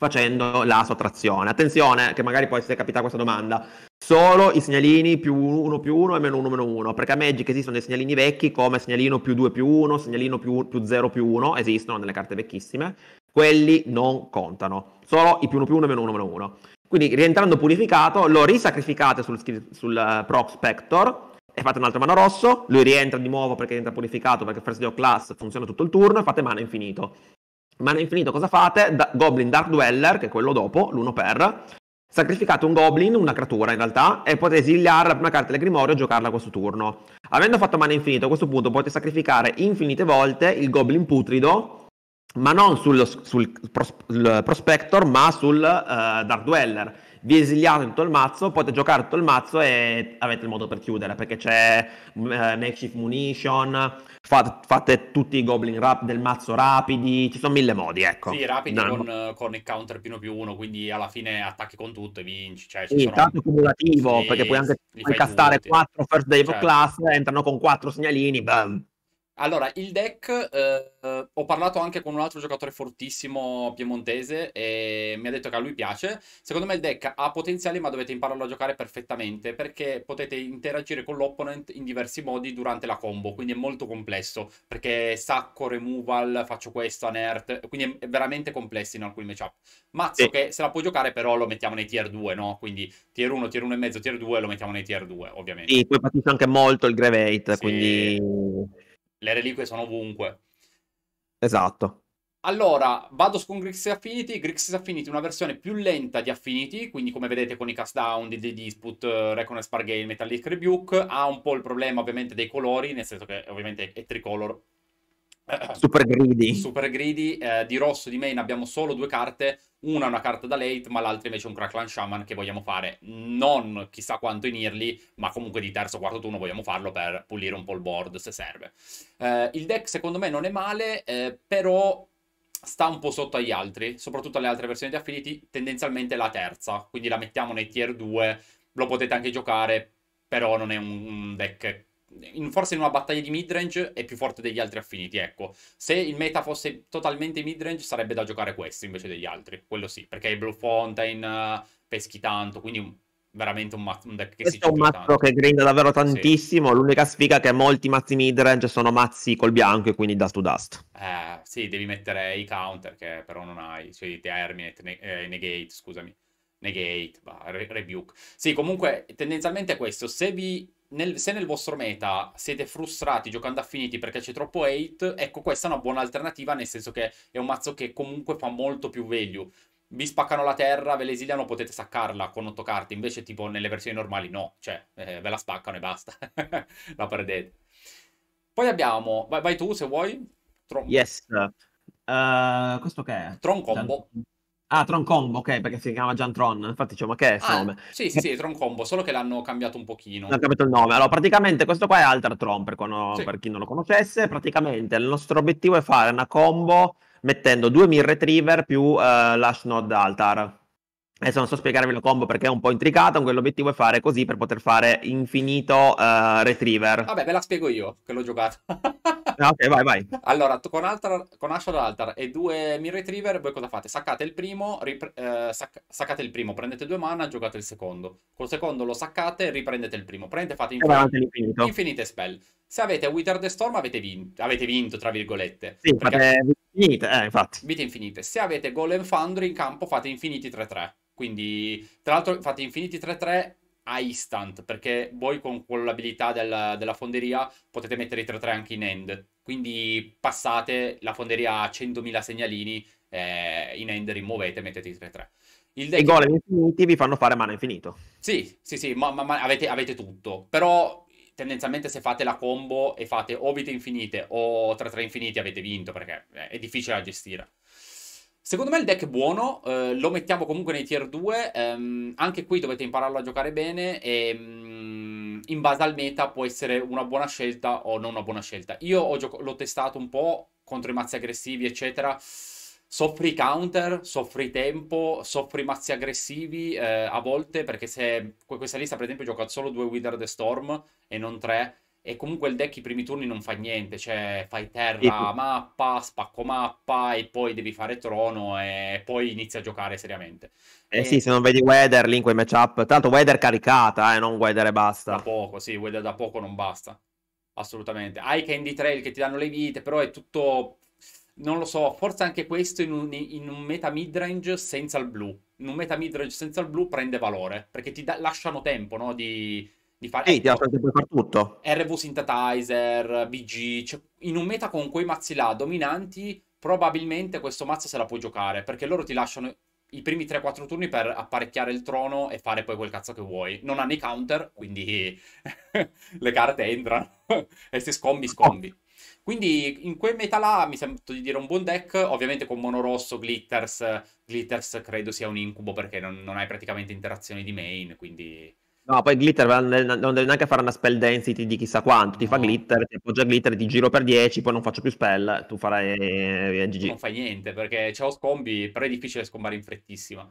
facendo la sottrazione. Attenzione, che magari può essere capitata questa domanda. Solo i segnalini più 1 più 1 e meno 1 meno 1, perché a Magic esistono dei segnalini vecchi come segnalino più 2 più 1, segnalino più, più 0 più 1, esistono nelle carte vecchissime, quelli non contano, solo i più 1 più 1 e meno 1 meno 1. Quindi rientrando purificato lo risacrificate sul, sul uh, Proc Spector, e fate un altro mano rosso, lui rientra di nuovo perché rientra purificato, perché First Day of Class funziona tutto il turno, e fate mano infinito. Mana infinito, cosa fate? Da- Goblin Dark Dweller, che è quello dopo, l'uno per. Sacrificate un goblin, una creatura in realtà, e potete esiliare la prima carta del grimorio e giocarla questo turno. Avendo fatto mana infinito, a questo punto potete sacrificare infinite volte il goblin putrido, ma non sul, sul, sul prospector, ma sul uh, eh, Dark Dweller vi esiliate tutto il mazzo, potete giocare tutto il mazzo e avete il modo per chiudere, perché c'è mm, eh, makeshift munition, fate, fate, tutti i goblin rap del mazzo rapidi, ci sono mille modi, ecco. Sì, rapidi no. con, eh, con, il counter più uno più 1, quindi alla fine attacchi con tutto e vinci. Cioè, ci sì, sono... tanto cumulativo, sì, perché puoi anche puoi castare 4 first day of certo. cioè. class, entrano con 4 segnalini, bam. Allora, il deck, eh, eh, ho parlato anche con un altro giocatore fortissimo piemontese e mi ha detto che a lui piace. Secondo me il deck ha potenziali ma dovete impararlo a giocare perfettamente perché potete interagire con l'opponent in diversi modi durante la combo, quindi è molto complesso perché sacco, removal, faccio questo, anert, quindi è veramente complesso in alcuni matchup. Mazzo sì. che se la può giocare però lo mettiamo nei tier 2, no? Quindi tier 1, tier 1 e mezzo, tier 2 lo mettiamo nei tier 2 ovviamente. Sì, poi partito anche molto il Gravate, sì. quindi le reliquie sono ovunque. Esatto. Allora, vado con Grixis Affinity. Grixis Affinity è una versione più lenta di Affinity, quindi come vedete con i cast down di The Dispute, eh, Recon Espargale, Metallic Rebuke, ha un po' il problema ovviamente dei colori, nel senso che ovviamente è tricolor Super greedy. Super greedy. Eh, di rosso di main abbiamo solo due carte. Una è una carta da late, ma l'altra invece è un Crackland Shaman che vogliamo fare non chissà quanto in early, ma comunque di terzo quarto turno vogliamo farlo per pulire un po' il board se serve. Eh, il deck secondo me non è male, eh, però sta un po' sotto agli altri, soprattutto alle altre versioni di Affinity, tendenzialmente la terza, quindi la mettiamo nei tier 2, lo potete anche giocare, però non è un deck in, forse in una battaglia di midrange è più forte degli altri affiniti, ecco. Se il meta fosse totalmente midrange sarebbe da giocare questo invece degli altri, quello sì, perché Blue Fountain peschi tanto, quindi veramente un, ma- un deck che Questo si è un mazzo tanto. che grinda davvero tantissimo, sì. l'unica sfiga è che molti mazzi midrange sono mazzi col bianco e quindi dust to dust. Eh, sì, devi mettere i counter che però non hai, cioè Terminate, ne- eh, Negate, scusami. Negate, bah, re- Rebuke. Sì, comunque tendenzialmente è questo. Se vi nel, se nel vostro meta siete frustrati giocando affiniti perché c'è troppo hate, ecco questa è una buona alternativa, nel senso che è un mazzo che comunque fa molto più value. Vi spaccano la terra, ve l'esiliano, potete saccarla con otto carte, invece tipo nelle versioni normali no, cioè eh, ve la spaccano e basta, la perdete. Poi abbiamo, vai, vai tu se vuoi, Tron. Yes. Uh, questo che è? Tron Combo. Tanto... Ah, Tron Combo, ok, perché si chiama Gian infatti dicevo, ma che è il ah, nome? Sì, sì, sì, Tron Combo, solo che l'hanno cambiato un pochino. Hanno cambiato il nome. Allora, praticamente questo qua è Alter Tron, per, con... sì. per chi non lo conoscesse. Praticamente il nostro obiettivo è fare una combo mettendo due Mir Retriever più uh, eh, Lash Node Altar. Adesso non so spiegarvi la combo perché è un po' intricato, comunque l'obiettivo è fare così per poter fare infinito uh, retriever. Vabbè, ve la spiego io, che l'ho giocato. no, ah, ok, vai, vai. Allora, con, altar, con Ashore Altar e due Mir Retriever, voi cosa fate? Saccate il primo, ripre- eh, sac- saccate il primo, prendete due mana, giocate il secondo. Col secondo lo saccate, riprendete il primo. Prendete, fate infin- infinite spell. Se avete Wither the Storm avete vinto, avete vinto tra virgolette. Sì, perché... fate... Infinite, eh, infatti. Vite infinite. Se avete Golem Foundry in campo fate infiniti 3-3. Quindi, tra l'altro, infatti, Infinity 3-3 a instant, perché voi con quell'abilità del, della fonderia potete mettere i 3-3 anche in end. Quindi passate la fonderia a 100.000 segnalini, eh, in end rimuovete, e mettete i 3-3. Il deck... I gol infiniti vi fanno fare mano infinito. Sì, sì, sì, ma, ma, ma avete, avete, tutto. Però tendenzialmente se fate la combo e fate o vite infinite o 3-3 infiniti avete vinto, perché è difficile da gestire. Secondo me il deck è buono, eh, lo mettiamo comunque nei tier 2, ehm, anche qui dovete impararlo a giocare bene e mh, mm, in base al meta può essere una buona scelta o non una buona scelta. Io l'ho testato un po' contro i mazzi aggressivi eccetera, soffri counter, soffri tempo, soffri mazzi aggressivi eh, a volte perché se questa lista per esempio gioca solo due Wither the Storm e non tre e comunque il deck i primi turni non fa niente, cioè fai terra, mappa, spacco mappa e poi devi fare trono e poi inizia a giocare seriamente. Eh e... sì, se non vedi Weather lì in quei matchup, tanto Weather caricata, eh, non Weather e basta. Da poco, sì, Weather da poco non basta, assolutamente. Hai Candy Trail che ti danno le vite, però è tutto, non lo so, forse anche questo in un, in un meta midrange senza il blu. In un meta midrange senza il blu prende valore, perché ti da... lasciano tempo, no, di di fare... Sì, ecco, puoi fare tutto. RV Synthetizer, BG, cioè in un meta con quei mazzi là dominanti, probabilmente questo mazzo se la puoi giocare, perché loro ti lasciano i primi 3-4 turni per apparecchiare il trono e fare poi quel cazzo che vuoi. Non hanno i counter, quindi le carte entrano e se scombi, scombi. Quindi in quel meta là mi sento di dire un buon deck, ovviamente con mono rosso, glitters, glitters credo sia un incubo perché non, non hai praticamente interazioni di main, quindi No, poi glitter non devi neanche fare una spell density di chissà quanto, ti no. fa glitter, ti appoggia glitter, ti giro per 10, poi non faccio più spell, tu farai eh, GG. Non fai niente, perché ciao scombi, però è difficile scombare in frettissima.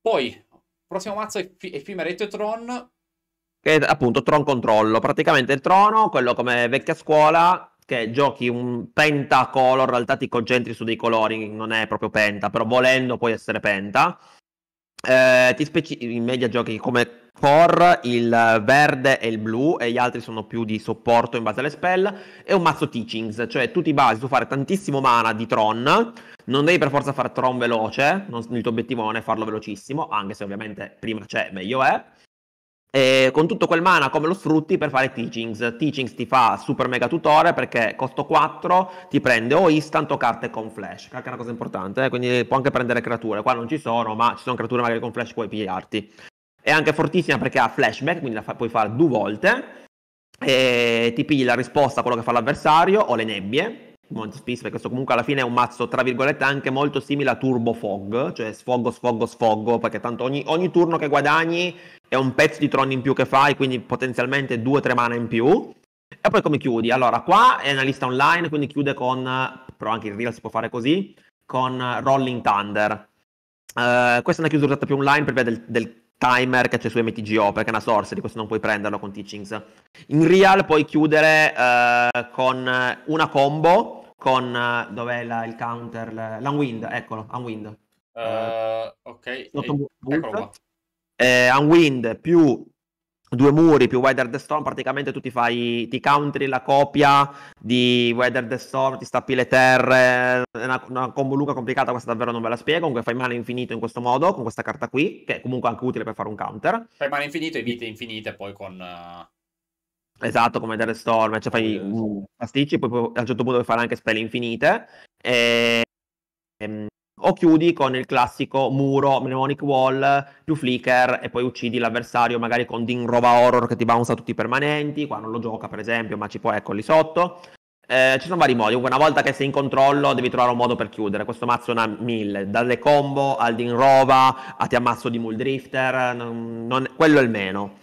Poi, prossimo mazzo è Efimeretto e Tron. Che è appunto Tron Controllo, praticamente il trono, quello come vecchia scuola, che giochi un pentacolor, in realtà ti concentri su dei colori, non è proprio penta, però volendo puoi essere penta eh, ti speci- in media giochi come core, il verde e il blu e gli altri sono più di supporto in base alle spell e un mazzo teachings, cioè tu ti basi su fare tantissimo mana di Tron, non devi per forza fare Tron veloce, non, il tuo obiettivo non è farlo velocissimo, anche se ovviamente prima c'è meglio è eh, con tutto quel mana come lo sfrutti per fare teachings teachings ti fa super mega tutore perché costo 4 ti prende o instant o carte con flash che è una cosa importante eh? quindi può anche prendere creature qua non ci sono ma ci sono creature magari con flash puoi pigliarti è anche fortissima perché ha flashback quindi la fa- puoi fare due volte e ti pigli la risposta a quello che fa l'avversario o le nebbie molto spesso perché questo comunque alla fine è un mazzo tra virgolette anche molto simile a Turbo Fog cioè sfogo sfogo sfogo perché tanto ogni, ogni turno che guadagni è un pezzo di tron in più che fai, quindi potenzialmente due o tre mana in più. E poi come chiudi? Allora, qua è una lista online, quindi chiude con, però anche in real si può fare così, con Rolling Thunder. Uh, questa è una chiusura usata più online per via del, del timer che c'è su MTGO, perché è una source, di questo non puoi prenderlo con Teachings. In real puoi chiudere uh, con una combo, con... Uh, dov'è la, il counter? L'unwind, eccolo, unwind. ok, Ehi, eccolo qua eh, Unwind più due muri più Weather the Storm, praticamente tu ti fai, ti country la copia di Weather the Storm, ti stappi le terre, è una, una combo lunga complicata, questa davvero non ve la spiego, comunque fai male infinito in questo modo, con questa carta qui, che è comunque anche utile per fare un counter. Fai male infinito e vite infinite poi con... Uh... Esatto, come Weather the Storm, cioè fai pasticci, poi, poi a un certo punto puoi fare anche spelle infinite, e, e ehm, o chiudi con il classico muro, mnemonic wall, più flicker e poi uccidi l'avversario magari con Din Roba Horror che ti bounce tutti i permanenti, qua non lo gioca per esempio, ma ci può ecco lì sotto. Eh, ci sono vari modi, una volta che sei in controllo devi trovare un modo per chiudere, questo mazzo ne ha mille, dalle combo al Din Roba a ti ammazzo di Muldrifter, non, non, quello è il meno.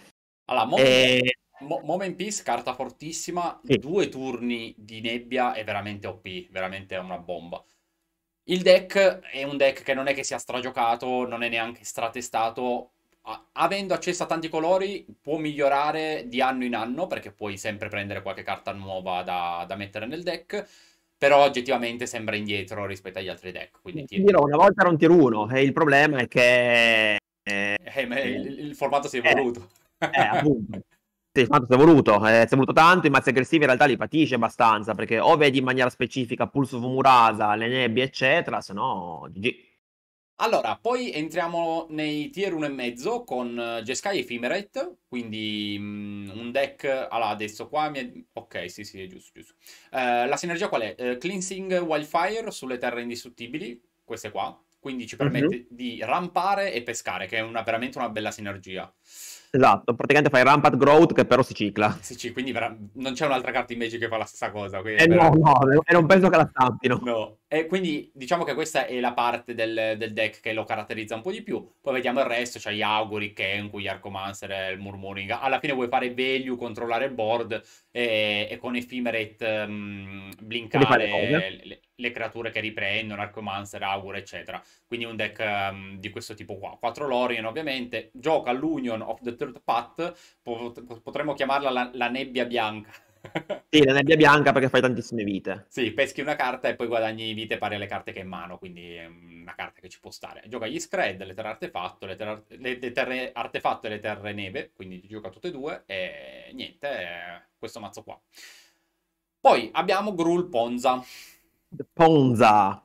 Allora, Moment, e... Moment Peace, carta fortissima, sì. due turni di nebbia è veramente OP, veramente è una bomba. Il deck è un deck che non è che sia stragiocato, non è neanche stratestato. Avendo accesso a tanti colori, può migliorare di anno in anno, perché puoi sempre prendere qualche carta nuova da, da mettere nel deck. Però oggettivamente sembra indietro rispetto agli altri deck. Quindi ti dirò, una volta era un tier 1 e il problema è che... Eh, eh, il, il, formato si è eh, evoluto. Eh, appunto. Sì, quanto si è voluto, eh, si è voluto tanto, i mazzi aggressivi in realtà li patisce abbastanza, perché o vedi in maniera specifica Pulso Murasa, le nebbie, eccetera, se no GG. Allora, poi entriamo nei tier 1 e mezzo con eh, Jeskai Ephemerate, quindi um, un deck... Allora, adesso qua mi è... Ok, sì, sì, è giusto, giusto. Uh, la sinergia qual è? Uh, cleansing Wildfire sulle terre indistruttibili, queste qua, quindi ci mhm. permette uh-huh. di rampare e pescare, che è una, veramente una bella sinergia. Esatto, praticamente fai Rampant Growth che però si cicla. Si cicla, quindi vera... non c'è un'altra carta in Magic che fa la stessa cosa. Eh no, no, e eh, non penso che la stampino. No. E quindi diciamo che questa è la parte del, del, deck che lo caratterizza un po' di più. Poi vediamo il resto, cioè gli auguri, Kenku, gli Arcomancer, il Murmuring. Alla fine vuoi fare value, controllare il board e, e con Ephemerate um, blinkare le, le, le, creature che riprendono, Arcomancer, Augure, eccetera. Quindi un deck um, di questo tipo qua. 4 Lorien ovviamente, gioca l'Union of the Third Path, potremmo chiamarla la, la nebbia bianca sì, la nebbia bianca perché fai tantissime vite. Sì, peschi una carta e poi guadagni vite pari alle carte che hai in mano, quindi è una carta che ci può stare. Gioca gli Scred, le terre artefatto, le terre, le terre artefatto e le terre neve, quindi gioca tutte e due e niente, è questo mazzo qua. Poi abbiamo Grul Ponza. Ponza.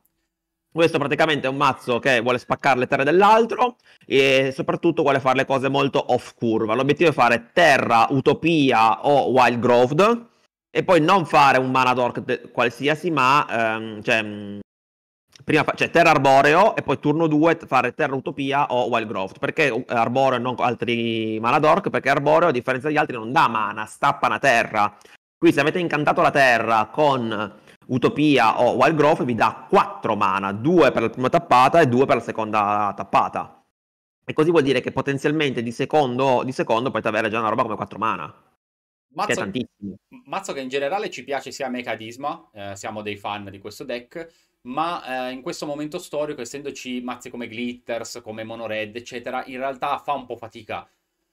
Questo praticamente è un mazzo che vuole spaccare le terre dell'altro e soprattutto vuole fare le cose molto off curva. L'obiettivo è fare terra, utopia o wild growth e poi non fare un mana dork qualsiasi, ma ehm, cioè, mm, prima fa- cioè, Terra Arboreo e poi turno 2 fare Terra Utopia o Wild Growth. Perché uh, Arboreo e non altri mana dork? Perché Arboreo, a differenza degli altri, non dà mana, stappa una terra. Qui se avete incantato la terra con Utopia o Wild Growth vi dà 4 mana, 2 per la prima tappata e 2 per la seconda tappata. E così vuol dire che potenzialmente di secondo, di secondo potete avere già una roba come 4 mana. Mazzo, che cioè, Mazzo che in generale ci piace sia Mecha eh, siamo dei fan di questo deck, ma eh, in questo momento storico, essendoci mazzi come Glitters, come Monored, eccetera, in realtà fa un po' fatica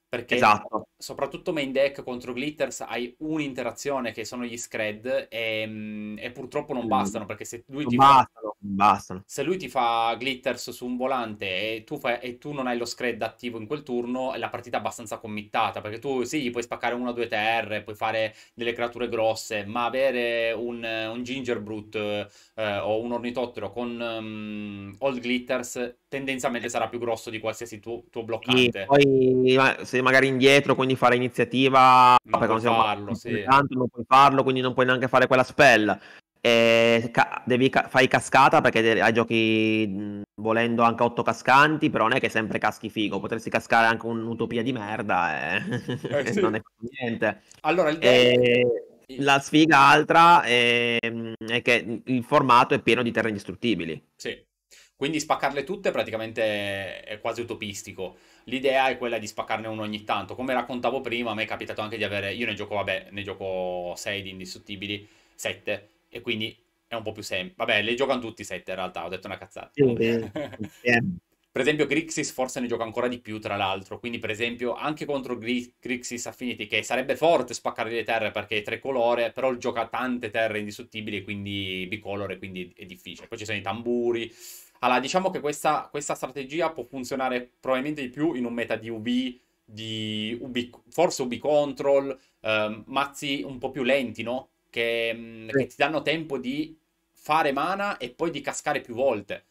perché esatto. soprattutto main deck contro Glitters hai un'interazione che sono gli Scred e, mm, e purtroppo non mm. bastano perché se lui, non ti bastano, fa, bastano. se lui ti fa Glitters su un volante e tu, fai, e tu, non hai lo Scred attivo in quel turno è la partita abbastanza committata perché tu sì gli puoi spaccare una o due TR, puoi fare delle creature grosse ma avere un, un Ginger Brute eh, o un Ornitottero con um, Old Glitters tendenzialmente sarà più grosso di qualsiasi tuo, tuo bloccante. Sì, poi, se sei magari indietro, quindi fare iniziativa, non perché non farlo, sì. tanto, non puoi farlo, quindi non puoi neanche fare quella spell. E ca- devi ca- fai cascata perché de- hai giochi mh, volendo anche otto cascanti, però non è che sempre caschi figo, potresti cascare anche un'utopia di merda eh. Eh, sì. non è niente. Allora, il e... La sfiga altra è... Ehm, è che il formato è pieno di terreni indistruttibili. Sì. Quindi spaccarle tutte praticamente è quasi utopistico l'idea è quella di spaccarne uno ogni tanto. Come raccontavo prima, a me è capitato anche di avere. Io ne gioco, vabbè, ne gioco 6 di indistruttibili, 7, e quindi è un po' più semplice. Vabbè, le giocano tutti 7 in realtà, ho detto una cazzata. Sì, per esempio, Grixis forse ne gioca ancora di più, tra l'altro. Quindi, per esempio, anche contro Gri- Grixis Affinity, che sarebbe forte spaccare le terre perché è tre colore, però gioca tante terre indistruttibili, quindi bicolore, quindi è difficile. Poi ci sono i tamburi allora, diciamo che questa, questa strategia può funzionare probabilmente di più in un meta di UB, di UB, forse UB control, eh, mazzi un po' più lenti, no? Che, mm, sì. che ti danno tempo di fare mana e poi di cascare più volte.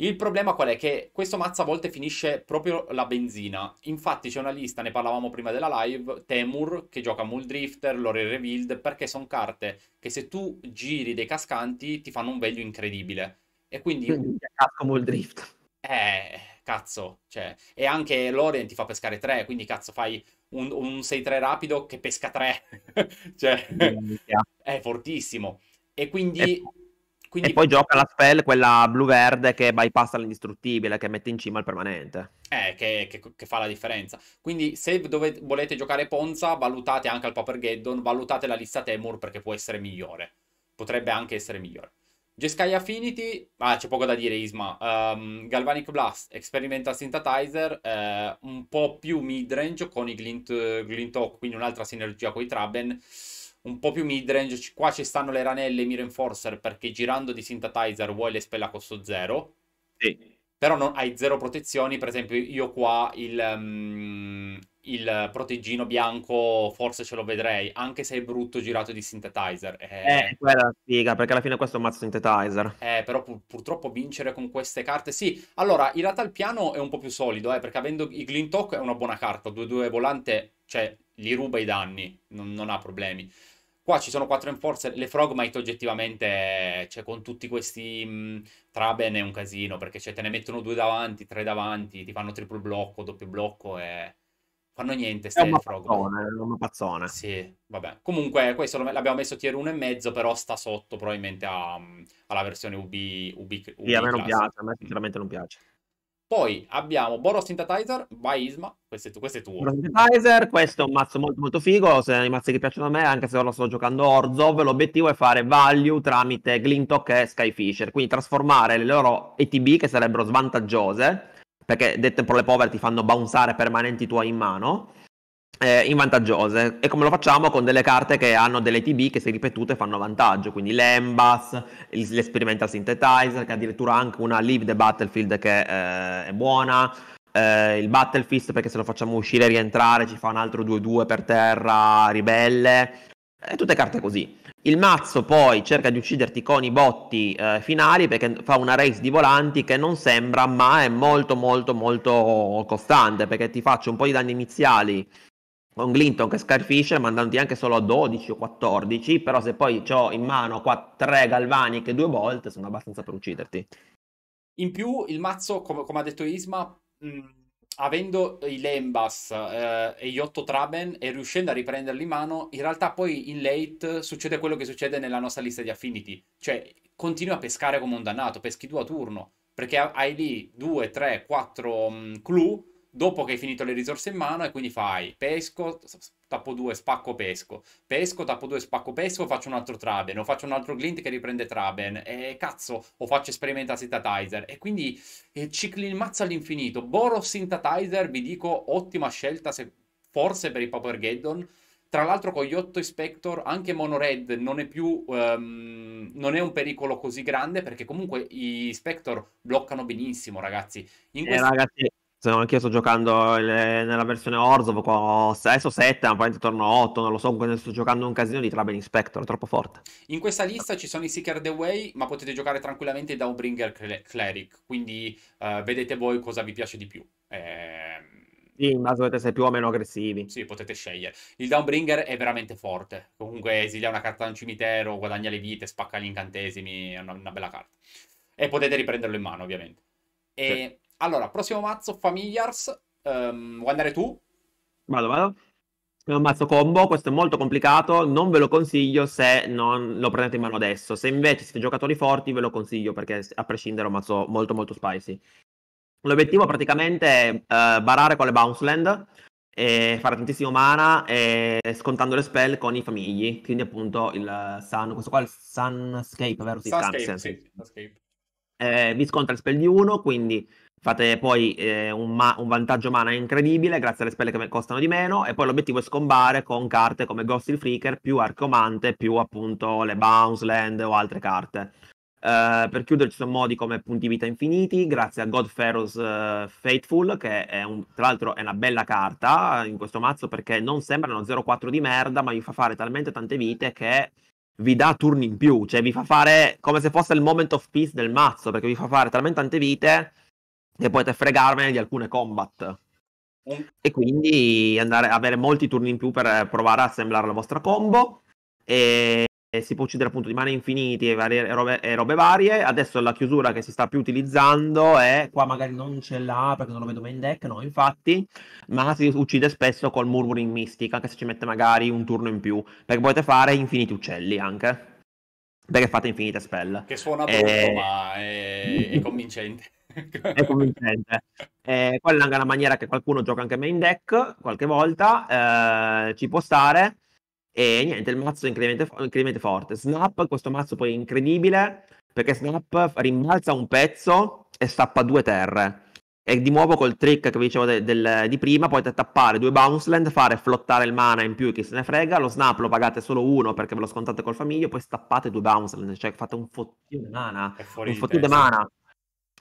Il problema qual è? Che questo mazzo a volte finisce proprio la benzina. Infatti c'è una lista, ne parlavamo prima della live, Temur, che gioca Mool Drifter, Lore Revealed, perché sono carte che se tu giri dei cascanti ti fanno un value incredibile. E quindi... quindi casco Mall Drift. Eh, cazzo, cioè, e anche Loren ti fa pescare 3, quindi cazzo fai un, un 6-3 rapido che pesca 3, cioè, è fortissimo. E quindi... E, quindi... e poi gioca la spell, quella blu-verde che bypassa l'indistruttibile, che mette in cima il permanente. Eh, che, che, che fa la differenza. Quindi se dovete, volete giocare Ponza, valutate anche al Paper Papergeddon, valutate la lista Temur perché può essere migliore. Potrebbe anche essere migliore. Jeskai Affinity, ah, c'è poco da dire Isma, um, Galvanic Blast, Experimental Synthetizer, eh, un po' più midrange con i Glint, Glint Oak, quindi un'altra sinergia con i Traben, un po' più midrange, qua ci stanno le ranelle e Mir Enforcer perché girando di Synthetizer vuoi le spella a costo zero. Sì però non, hai zero protezioni, per esempio io qua il, um, il proteggino bianco forse ce lo vedrei, anche se è brutto girato di synthetizer. Eh, eh quella figa, perché alla fine questo è un mazzo synthetizer. Eh, però pur- purtroppo vincere con queste carte, sì. Allora, in realtà il piano è un po' più solido, eh, perché avendo i Glint Talk è una buona carta, 2-2 volante, cioè, gli ruba i danni, non, non ha problemi. Qua ci sono quattro enforcer, le Frogmite oggettivamente, cioè con tutti questi mh, Traben è un casino, perché cioè, te ne mettono due davanti, tre davanti, ti fanno triplo blocco, doppio blocco e fanno niente ste è una Frogmite. È una pazzone. Sì, vabbè. Comunque questo l'abbiamo messo tier e mezzo, però sta sotto probabilmente a, alla versione UB, UB, UB Sì, a me non piace, a me sinceramente non piace. Poi abbiamo Boros Synthetizer, by Isma, questo è, tu, questo è tuo. Boros Synthetizer, questo è un mazzo molto molto figo, se i mazzi che piacciono a me, anche se ora sto giocando Orzov, l'obiettivo è fare value tramite Glintock e Skyfisher, quindi trasformare le loro ETB che sarebbero svantaggiose, perché dette per le povere ti fanno bounzare permanenti tuoi in mano, eh, invantaggiose e come lo facciamo con delle carte che hanno delle TB che se ripetute fanno vantaggio, quindi l'Embass, l'Experimental Synthetizer, che addirittura ha anche una Leave the Battlefield che eh, è buona, eh, il Battlefist, perché se lo facciamo uscire e rientrare ci fa un altro 2-2 per terra, ribelle, e eh, tutte carte così. Il mazzo poi cerca di ucciderti con i botti eh, finali perché fa una race di volanti che non sembra ma è molto molto molto costante perché ti faccio un po' di danni iniziali con Clinton che scarfisce mandandoti anche solo a 12 o 14, però se poi ho in mano 3 Galvani che 2 Bolt sono abbastanza per ucciderti. In più il mazzo, come, come ha detto Isma, mh, avendo i Lembas eh, e gli 8 Traben e riuscendo a riprenderli in mano, in realtà poi in late succede quello che succede nella nostra lista di affinity, cioè continui a pescare come un dannato, peschi due a turno, perché hai lì 2, 3, 4 clue dopo che hai finito le risorse in mano e quindi fai pesco, tappo 2, spacco pesco, pesco, tappo 2, spacco pesco, faccio un altro Traben, o faccio un altro Glint che riprende Traben, e cazzo, o faccio Experimenta Synthetizer, e quindi eh, cicli il mazzo all'infinito. Boros Synthetizer, vi dico, ottima scelta, se, forse per i Power Geddon, tra l'altro con gli 8 Spector anche Mono Red non è più um, non è un pericolo così grande perché comunque i Spector bloccano benissimo, ragazzi. In eh, questi... ragazzi, se no, anch'io sto giocando le, nella versione Orzov, ho, adesso 7, ma poi intorno a 8, non lo so, quando sto giocando un casino di Traveling Spectre è troppo forte. In questa lista ci sono i Seeker the Way, ma potete giocare tranquillamente Downbringer Cleric, quindi uh, vedete voi cosa vi piace di più. Ehm... Sì, ma dovete essere più o meno aggressivi. Sì, potete scegliere. Il Downbringer è veramente forte. Comunque esilia una carta da un cimitero, guadagna le vite, spacca gli incantesimi, è una, una bella carta. E potete riprenderlo in mano, ovviamente. E... Sì allora, prossimo mazzo, Familiars. Um, vuoi andare tu? Vado, vado. È un mazzo combo, questo è molto complicato, non ve lo consiglio se non lo prendete in mano adesso. Se invece siete giocatori forti ve lo consiglio perché a prescindere è un mazzo molto molto spicy. L'obiettivo praticamente è uh, eh, barare con le bounce land e fare tantissimo mana e scontando le spell con i famigli. Quindi appunto il Sun, questo qua è il Sunscape, vero? Sunscape, sì, Sunscape. Eh, vi sconta le spell di uno, quindi fate poi eh, un, ma- un, vantaggio mana incredibile grazie alle spelle che costano di meno e poi l'obiettivo è scombare con carte come Ghost il Freaker più Arcomante più appunto le Bounce Land o altre carte. Uh, per chiudere ci sono modi come punti vita infiniti grazie a God Pharaoh's uh, eh, Faithful che un, tra l'altro è una bella carta in questo mazzo perché non sembra uno 0-4 di merda ma vi fa fare talmente tante vite che vi dà turni in più cioè vi fa fare come se fosse il moment of peace del mazzo perché vi fa fare talmente tante vite che potete fregarvene di alcune combat. Mm. E quindi andare, avere molti turni in più per provare a assemblare la vostra combo. E, e si può uccidere appunto di mani infiniti e, varie, e, robe, e, robe, varie. Adesso la chiusura che si sta più utilizzando è qua magari non ce l'ha perché non lo vedo mai in deck, no, infatti, ma si uccide spesso col Murmuring Mystic, anche se ci mette magari un turno in più, perché potete fare infiniti uccelli anche. Perché fate infinite spell. Che suona brutto, eh. ma è, è convincente è convincente. Eh, quella è anche la maniera che qualcuno gioca anche main deck qualche volta, eh, ci può stare. E niente, il mazzo è incredibilmente, forte. Snap, questo mazzo poi è incredibile, perché Snap rimbalza un pezzo e stappa due terre. E di nuovo col trick che vi dicevo de- del, di prima, potete tappare due bounceland, fare flottare il mana in più chi se ne frega, lo snap lo pagate solo uno perché ve lo scontate col famiglio, poi stappate due bounceland, cioè fate un fottuto di mana. un fottuto di mana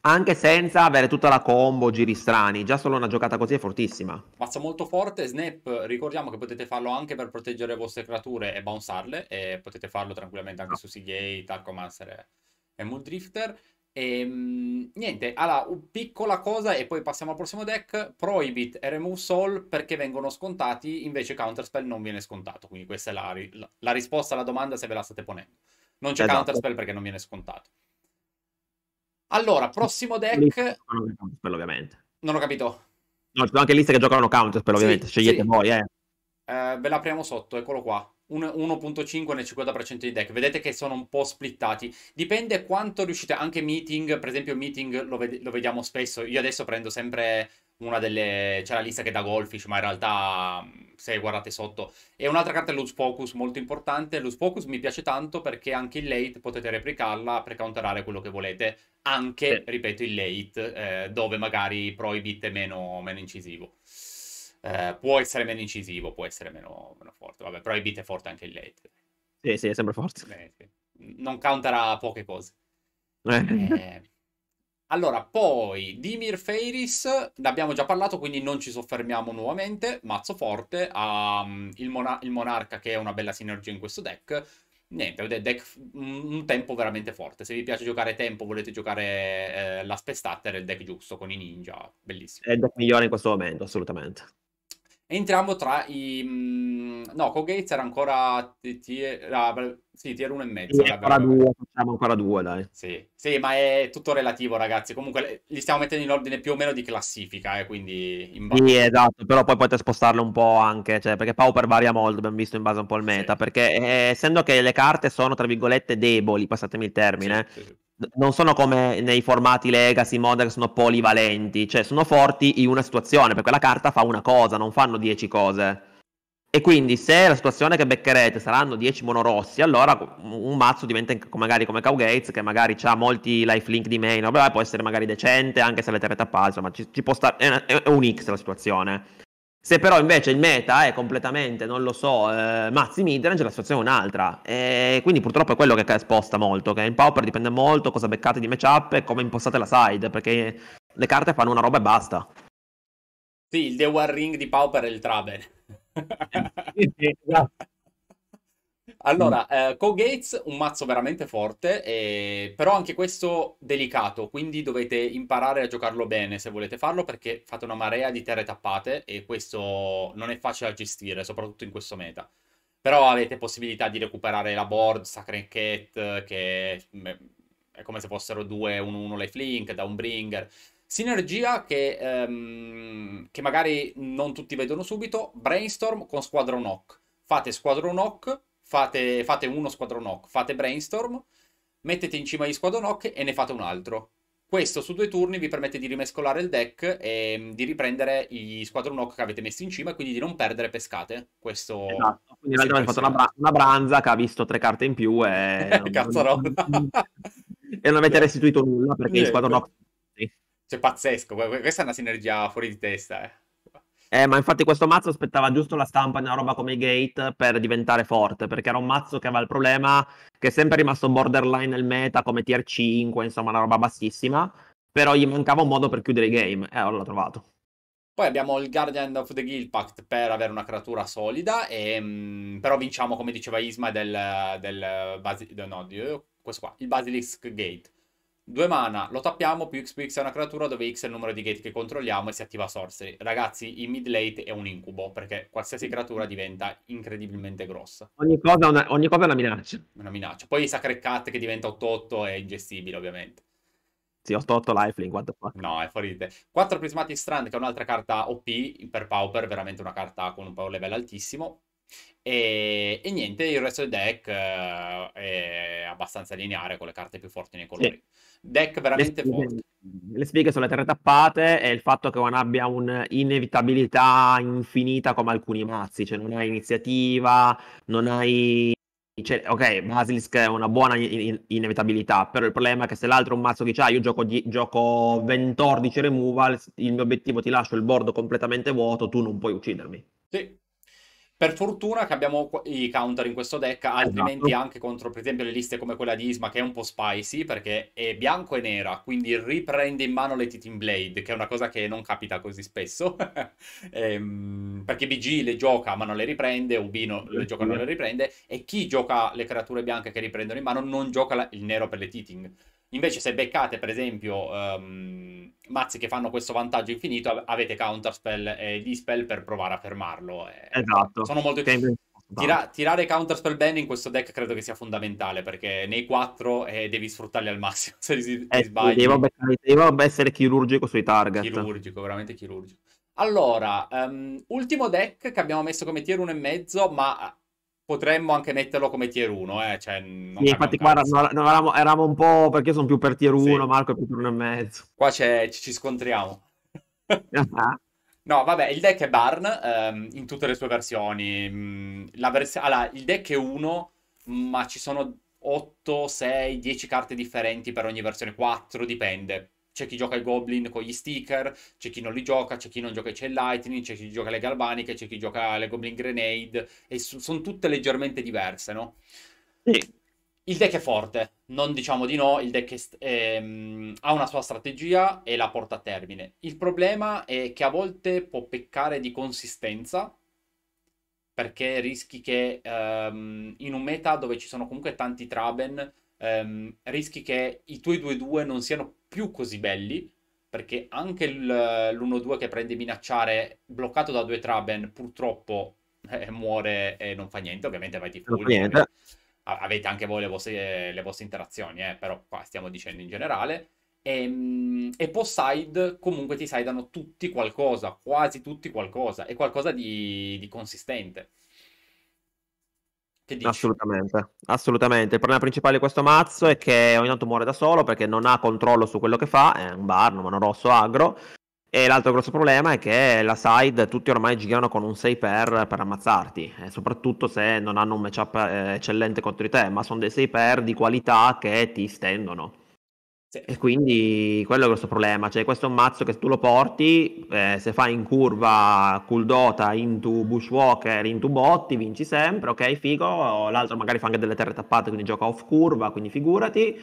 anche senza avere tutta la combo, giri strani, già solo una giocata così è fortissima. Passa molto forte, Snap, ricordiamo che potete farlo anche per proteggere le vostre creature e bouncearle, e potete farlo tranquillamente anche su CJ, Tarkomancer e Muldrifter. E, ehm, niente, allora, piccola cosa e poi passiamo al prossimo deck, Prohibit e Remove Soul perché vengono scontati, invece Counterspell non viene scontato, quindi questa è la, la, la risposta alla domanda se ve la state ponendo. Non c'è esatto. Counterspell perché non viene scontato. Allora, prossimo deck. Counterspell, ovviamente. Non ho capito. No, ci sono anche liste che giocano counter Counterspell, ovviamente. Sì, Scegliete sì. voi, eh. eh. Ve l'apriamo sotto, eccolo qua. 1.5 nel 50% di deck. Vedete che sono un po' splittati. Dipende quanto riuscite. Anche meeting, per esempio, meeting lo, ved- lo vediamo spesso. Io adesso prendo sempre una delle... c'è la lista che dà Goldfish, ma in realtà se guardate sotto. E un'altra carta è Lose Focus, molto importante. Lose Focus mi piace tanto perché anche in late potete replicarla per counterare quello che volete. Anche, sì. ripeto, in late, eh, dove magari Prohibit è meno, meno incisivo. Eh, può essere meno incisivo, può essere meno, meno forte. Vabbè, Prohibit è forte anche in late. Sì, sì, è sempre forte. Bene, eh, sì. Non countera poche cose. Eh. Allora, poi Dimir Feiris, ne abbiamo già parlato, quindi non ci soffermiamo nuovamente. Mazzo forte, um, il, mona- il, Monarca che è una bella sinergia in questo deck. Niente, è un deck un tempo veramente forte. Se vi piace giocare tempo, volete giocare eh, la Spestatter, è il deck giusto con i ninja, bellissimo. È il deck migliore in questo momento, assolutamente. Entriamo tra i... Mm, no, Kogates era ancora... Era ah, sì, tier 1 e mezzo. Sì, ancora due, facciamo ancora due, dai. Sì. sì. ma è tutto relativo, ragazzi. Comunque li stiamo mettendo in ordine più o meno di classifica, eh, quindi in base. Sì, esatto, però poi potete spostarlo un po' anche, cioè, perché Pauper varia molto, abbiamo visto in base un po' al meta, sì. perché eh, essendo che le carte sono, tra virgolette, deboli, passatemi il termine, non sono come nei formati legacy modern sono polivalenti, cioè sono forti in una situazione, perché la carta fa una cosa, non fanno dieci cose. E quindi se la situazione che beccherete saranno 10 monorossi, allora un mazzo diventa magari come Cowgates, che magari ha molti lifelink di meno, beh, può essere magari decente anche se le terre tappate, insomma ci, ci può stare, è, è, un X la situazione. Se però invece il meta è completamente, non lo so, eh, mazzi midrange, la situazione è un'altra. E quindi purtroppo è quello che sposta molto, che in Pauper dipende molto cosa beccate di matchup e come impostate la side, perché le carte fanno una roba e basta. Sì, il The War Ring di Pauper è il Travel. Esatto. allora, eh, Gates, un mazzo veramente forte, eh, però anche questo delicato, quindi dovete imparare a giocarlo bene se volete farlo perché fate una marea di terre tappate e questo non è facile da gestire, soprattutto in questo meta. Però avete possibilità di recuperare la board, Sacred Cat, che mm, è come se fossero due 1-1 lifelink, da un Downbringer. Sinergia che, ehm, che magari non tutti vedono subito, brainstorm con squadron hoc. Fate squadron hoc, fate, fate uno squadron hoc, fate brainstorm, mettete in cima gli squadron hoc e ne fate un altro. Questo su due turni vi permette di rimescolare il deck e di riprendere gli squadron hoc che avete messo in cima e quindi di non perdere pescate. Questo esatto. Quindi in realtà avete fatto una, bra- una, branza che ha visto tre carte in più e. Cazzarola! e non avete restituito nulla perché gli squadron hoc cioè, pazzesco. Questa è una sinergia fuori di testa, eh. Eh, ma infatti questo mazzo aspettava giusto la stampa di una roba come Gate per diventare forte, perché era un mazzo che aveva il problema che è sempre rimasto borderline nel meta come tier 5, insomma una roba bassissima, però gli mancava un modo per chiudere i game e eh, allora l'ho trovato. Poi abbiamo il Guardian of the Guild Pact per avere una creatura solida, e, mh, mm, però vinciamo come diceva Isma del, del, basi- no, di, questo qua, il Basilisk Gate Due mana, lo tappiamo, più X più X è una creatura dove X è il numero di gate che controlliamo e si attiva Sorcery. Ragazzi, in mid late è un incubo, perché qualsiasi creatura diventa incredibilmente grossa. Ogni cosa, una, ogni cosa è una minaccia. Una minaccia. Poi Sacred Cat che diventa 8-8 è ingestibile, ovviamente. Sì, 8-8 lifeling, what the fuck. No, è fuori di te. 4 Prismatic Strand, che è un'altra carta OP per Pauper, veramente una carta con un power level altissimo. E, e, niente, il resto del deck eh, è abbastanza lineare con le carte più forti nei colori. Sì. Deck veramente le forte. Le spieghe sono le terre tappate e il fatto che non abbia un'inevitabilità infinita come alcuni mazzi, cioè non hai iniziativa, non hai... Cioè, ok, Basilisk è una buona in- inevitabilità, però il problema è che se l'altro è un mazzo che c'ha, io gioco, di- gioco 14 removal, il mio obiettivo ti lascio il bordo completamente vuoto, tu non puoi uccidermi. Sì, per fortuna che abbiamo i counter in questo deck, esatto. altrimenti esatto. anche contro per esempio le liste come quella di Isma che è un po' spicy perché è bianco e nera, quindi riprende in mano le Titan Blade, che è una cosa che non capita così spesso, ehm, perché BG le gioca ma non le riprende, Ubino le gioca e non le riprende, e chi gioca le creature bianche che riprendono in mano non gioca la- il nero per le Titan. Invece se beccate per esempio um, mazzi che fanno questo vantaggio infinito avete counterspell e dispel per provare a fermarlo. Eh, esatto. Sono molto... Tira- tirare counterspell bene in questo deck credo che sia fondamentale perché nei 4 eh, devi sfruttarli al massimo se ti, eh, sbagli. Devo, beccare, devo essere chirurgico sui target. Chirurgico, veramente chirurgico. Allora, um, ultimo deck che abbiamo messo come tier 1,5 ma potremmo anche metterlo come tier 1. Eh? Cioè, sì, infatti, qua no, no, eravamo, eravamo, un po' perché sono più per tier 1, sì. Marco è più per 1 e mezzo. Qua ci, ci, scontriamo. no, vabbè, il deck è Barn ehm, in tutte le sue versioni. Mm, vers- allora, il deck è 1, ma ci sono 8, 6, 10 carte differenti per ogni versione, 4 dipende c'è chi gioca i Goblin con gli sticker, c'è chi non li gioca, c'è chi non gioca i cell Lightning, c'è chi gioca le Galvaniche, c'è chi gioca le Goblin Grenade, e so- sono tutte leggermente diverse, no? Sì. Il deck è forte, non diciamo di no, il deck è st- ehm, ha una sua strategia e la porta a termine. Il problema è che a volte può peccare di consistenza, perché rischi che um, in un meta dove ci sono comunque tanti Traben ehm, rischi che i tuoi 2-2 non siano più così belli, perché anche l'1-2 che prende minacciare, bloccato da due Traben, purtroppo eh, muore e non fa niente, ovviamente vai di full. Avete anche voi le vostre, le vostre interazioni, eh, però qua stiamo dicendo in generale. Ehm, e, e post side comunque ti sidano tutti qualcosa, quasi tutti qualcosa, e qualcosa di, di consistente. Assolutamente, assolutamente. Il problema principale di questo mazzo è che ogni tanto muore da solo perché non ha controllo su quello che fa, è un Barnum, un rosso agro. E l'altro grosso problema è che la side tutti ormai girano con un 6 per per ammazzarti, eh, soprattutto se non hanno un matchup eh, eccellente contro di te, ma sono dei 6 per di qualità che ti stendono. Sì. E quindi quello è il grosso problema, cioè questo è un mazzo che tu lo porti, eh, se fai in curva Kuldota into Bushwalker, into Botti, vinci sempre, ok figo, l'altro magari fa anche delle terre tappate, quindi gioca off curva, quindi figurati,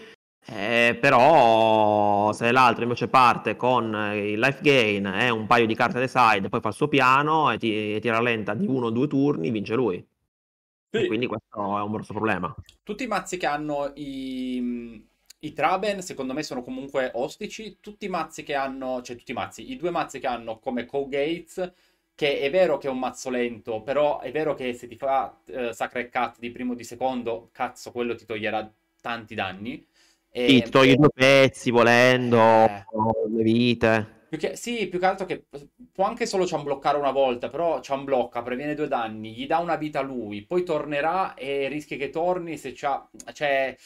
eh, però se l'altro invece parte con il life gain e eh, un paio di carte alle side, poi fa il suo piano e ti, e ti rallenta di uno o due turni, vince lui. Sì. quindi questo è un grosso problema. Tutti i mazzi che hanno i i Traben, secondo me, sono comunque ostici. Tutti i mazzi che hanno, cioè tutti i mazzi, i due mazzi che hanno come Co-Gates, che è vero che è un mazzo lento, però è vero che se ti fa eh, Sacred Cat di primo o di secondo, cazzo, quello ti toglierà tanti danni. E, sì, ti toglie e... due pezzi volendo, eh... le vite. Più che... sì, più che altro che può anche solo bloccare una volta, però blocca, previene due danni, gli dà una vita a lui, poi tornerà e rischi che torni se c'ha... Cioè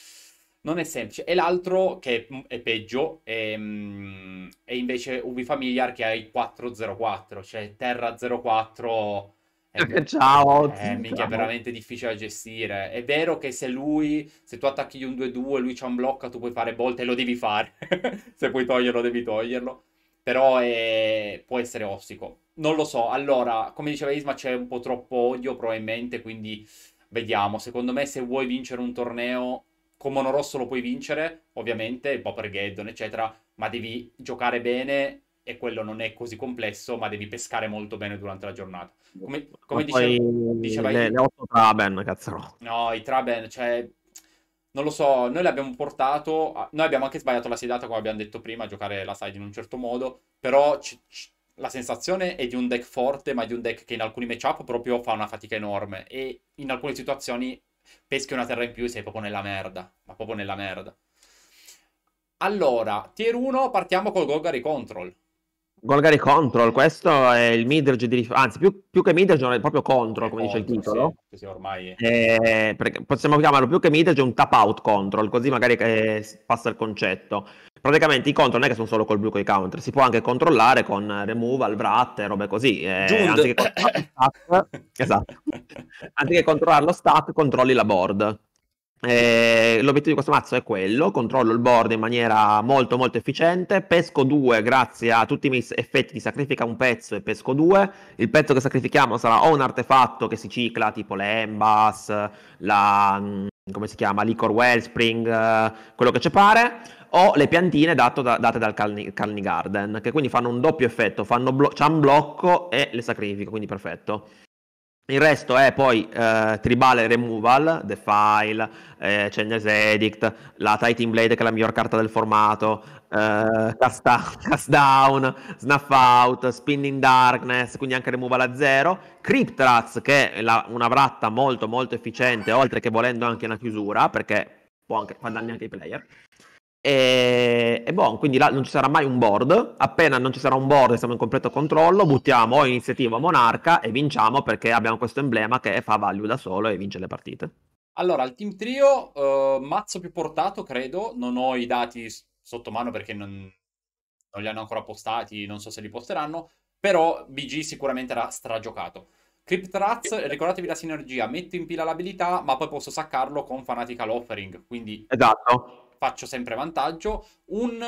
non è semplice. E l'altro, che è mm, peggio, è, mm, è invece Ubi Familiar che ha il 404, cioè Terra 04. È, ciao! È, è veramente difficile da gestire. È vero che se lui, se tu attacchi un 2-2, lui c'ha un blocca, tu puoi fare volte e lo devi fare. se puoi toglierlo, devi toglierlo. Però è... può essere ostico. Non lo so. Allora, come diceva Isma, c'è un po' troppo odio probabilmente, quindi vediamo. Secondo me se vuoi vincere un torneo con Monorosso lo puoi vincere, ovviamente, il Poppergeddon, eccetera, ma devi giocare bene e quello non è così complesso, ma devi pescare molto bene durante la giornata. Come, come dicevo, diceva le, io... le 8 Traben, cazzo. No, i Traben, cioè non lo so, noi l'abbiamo portato, a... noi abbiamo anche sbagliato la sedata come abbiamo detto prima, a giocare la side in un certo modo, però c- c- la sensazione è di un deck forte, ma di un deck che in alcuni matchup proprio fa una fatica enorme e in alcune situazioni peschi una terra in più sei proprio nella merda, ma proprio nella merda. Allora, tier 1, partiamo col Golgari Control. Golgari Control, questo è il midrange di riferimento, anzi più, più che midrange è proprio Control, come control, dice il titolo. Sì, sì ormai. Eh, possiamo chiamarlo più che midrange un tap out Control, così magari eh, passa il concetto praticamente i contro non è che sono solo col blu con i counter, si può anche controllare con removal, vrat e robe così. Eh, anziché, stat, esatto. anziché controllare lo stat, controlli la board. Eh, l'obiettivo di questo mazzo è quello: controllo il board in maniera molto molto efficiente. Pesco due, grazie a tutti i miei effetti di sacrifica un pezzo e pesco due. Il pezzo che sacrifichiamo sarà o un artefatto che si cicla, tipo l'Embas, la mm, come si chiama? Liquor Wellspring, eh, quello che ci pare o le piantine dato da, date dal Calni, Garden, che quindi fanno un doppio effetto, fanno blo- c'è un blocco e le sacrifico, quindi perfetto. Il resto è poi eh, Tribale Removal, Defile, eh, Changes Edict, la Titan Blade che è la miglior carta del formato, eh, cast, down, cast, Down, Snuff Out, Spinning Darkness, quindi anche Removal a zero, Cryptrats che è la, una vratta molto molto efficiente, oltre che volendo anche una chiusura, perché può anche, fa danni anche ai player. E, e bon, quindi là non ci sarà mai un board. Appena non ci sarà un board e siamo in completo controllo, buttiamo iniziativa monarca e vinciamo perché abbiamo questo emblema che fa value da solo e vince le partite. Allora, il team trio, uh, mazzo più portato, credo. Non ho i dati sotto mano perché non, non, li hanno ancora postati, non so se li posteranno. Però BG sicuramente era stragiocato. Crypt Rats, eh. ricordatevi la sinergia, metto in pila l'abilità, ma poi posso saccarlo con Fanatical Offering, quindi... Esatto faccio sempre vantaggio. Un,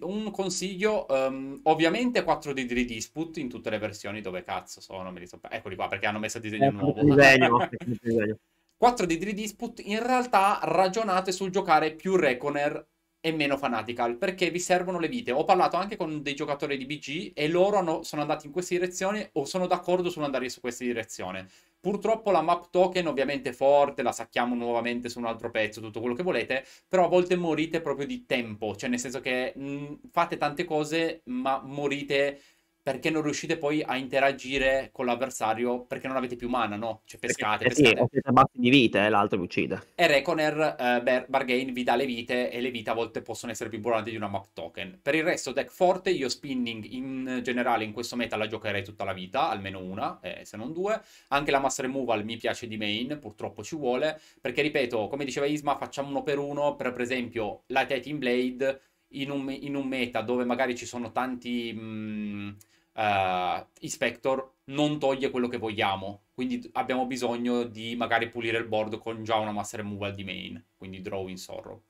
un consiglio, um, ovviamente 4 di Dispute in tutte le versioni, dove cazzo sono? So... Eccoli qua, perché hanno messo a disegno eh, nuovo. Disegno, disegno. 4 di Dispute, in realtà ragionate sul giocare più Reconer e meno fanatical, perché vi servono le vite. Ho parlato anche con dei giocatori di BG e loro hanno, sono andati in questa direzione o sono d'accordo sull'andare su questa direzione. Purtroppo la map token ovviamente è forte, la sacchiamo nuovamente su un altro pezzo, tutto quello che volete, però a volte morite proprio di tempo, cioè nel senso che mh, mm, fate tante cose ma morite perché non riuscite poi a interagire con l'avversario perché non avete più mana, no? Cioè pescate, perché, pescate. Eh sì, siete bassi di vite eh, l'altro vi uccide. E Reconer eh, Bargain vi dà le vite e le vite a volte possono essere più importanti di una map token. Per il resto deck forte, io spinning in generale in questo meta la giocherei tutta la vita, almeno una, eh, se non due. Anche la mass removal mi piace di main, purtroppo ci vuole, perché ripeto, come diceva Isma, facciamo uno per uno, per, per esempio la Titan Blade in un, in un, meta dove magari ci sono tanti... Mh, mm, uh, Inspector non toglie quello che vogliamo. Quindi abbiamo bisogno di magari pulire il board con già una massa removal di main, quindi Drawing Sorrow.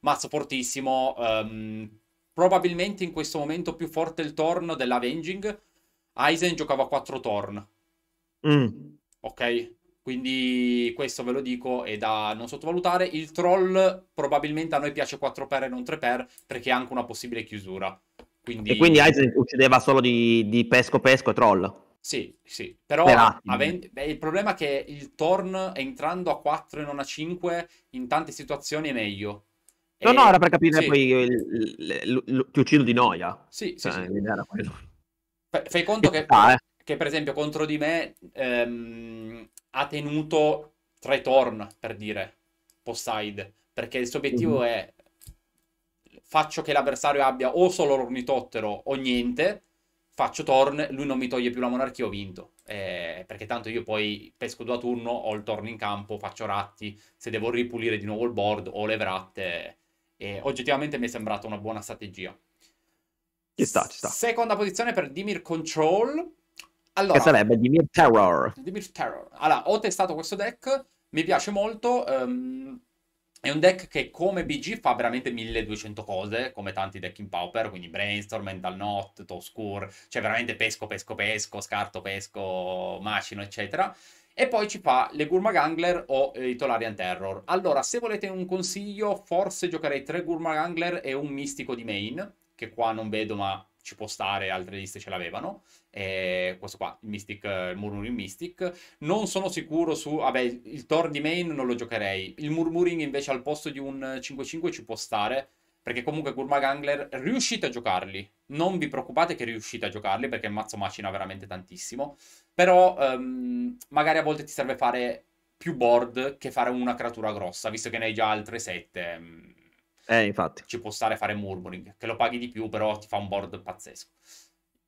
Mazzo fortissimo, um, probabilmente in questo momento più forte il torn dell'Avenging. Aizen giocava 4 torn. Mm. Ok? Quindi questo ve lo dico è da non sottovalutare. Il troll probabilmente a noi piace 4 per e non 3 per perché ha anche una possibile chiusura. Quindi... E quindi Aizen uccideva solo di, di, pesco pesco e troll. Sì, sì, però avendo... Beh, il problema è che il Torn entrando a 4 e non a 5 in tante situazioni è meglio. No, e... no, era per capire sì. poi ti uccido di noia. Sì, sì, cioè, sì. Era quello. F- fai conto che, ah, eh. che, per esempio contro di me ehm, ha tenuto tre Torn, per dire, post side, perché il suo obiettivo mm-hmm. è faccio che l'avversario abbia o solo l'ornitottero o niente, faccio torn, lui non mi toglie più la monarchia, ho vinto. Eh, perché tanto io poi pesco due a turno, ho il torn in campo, faccio ratti, se devo ripulire di nuovo il board o le vratte. Eh, oggettivamente mi è sembrata una buona strategia. Ci sta, ci sta. Seconda posizione per Dimir Control. Allora, che sarebbe Dimir Terror. Dimir Terror. Allora, ho testato questo deck, mi piace molto. Um, è un deck che come BG fa veramente 1200 cose, come tanti deck in Pauper, quindi Brainstorm, Mental Knot, Toscur, cioè veramente pesco, pesco, pesco, scarto, pesco, macino, eccetera. E poi ci fa le Gurmagangler o eh, i Tolarian Terror. Allora, se volete un consiglio, forse giocherei tre Gurmagangler e un Mistico di main, che qua non vedo ma ci può stare, altre liste ce l'avevano eh, questo qua, il Mystic, il Murmuring Mystic. Non sono sicuro su, vabbè, il Thor di main non lo giocherei. Il Murmuring invece al posto di un 5-5 ci può stare, perché comunque Gurmagangler riuscite a giocarli. Non vi preoccupate che riuscite a giocarli, perché il mazzo macina veramente tantissimo. Però um, magari a volte ti serve fare più board che fare una creatura grossa, visto che ne hai già altre 7. Ehm, eh, infatti. Ci può stare fare Murmuring, che lo paghi di più, però ti fa un board pazzesco.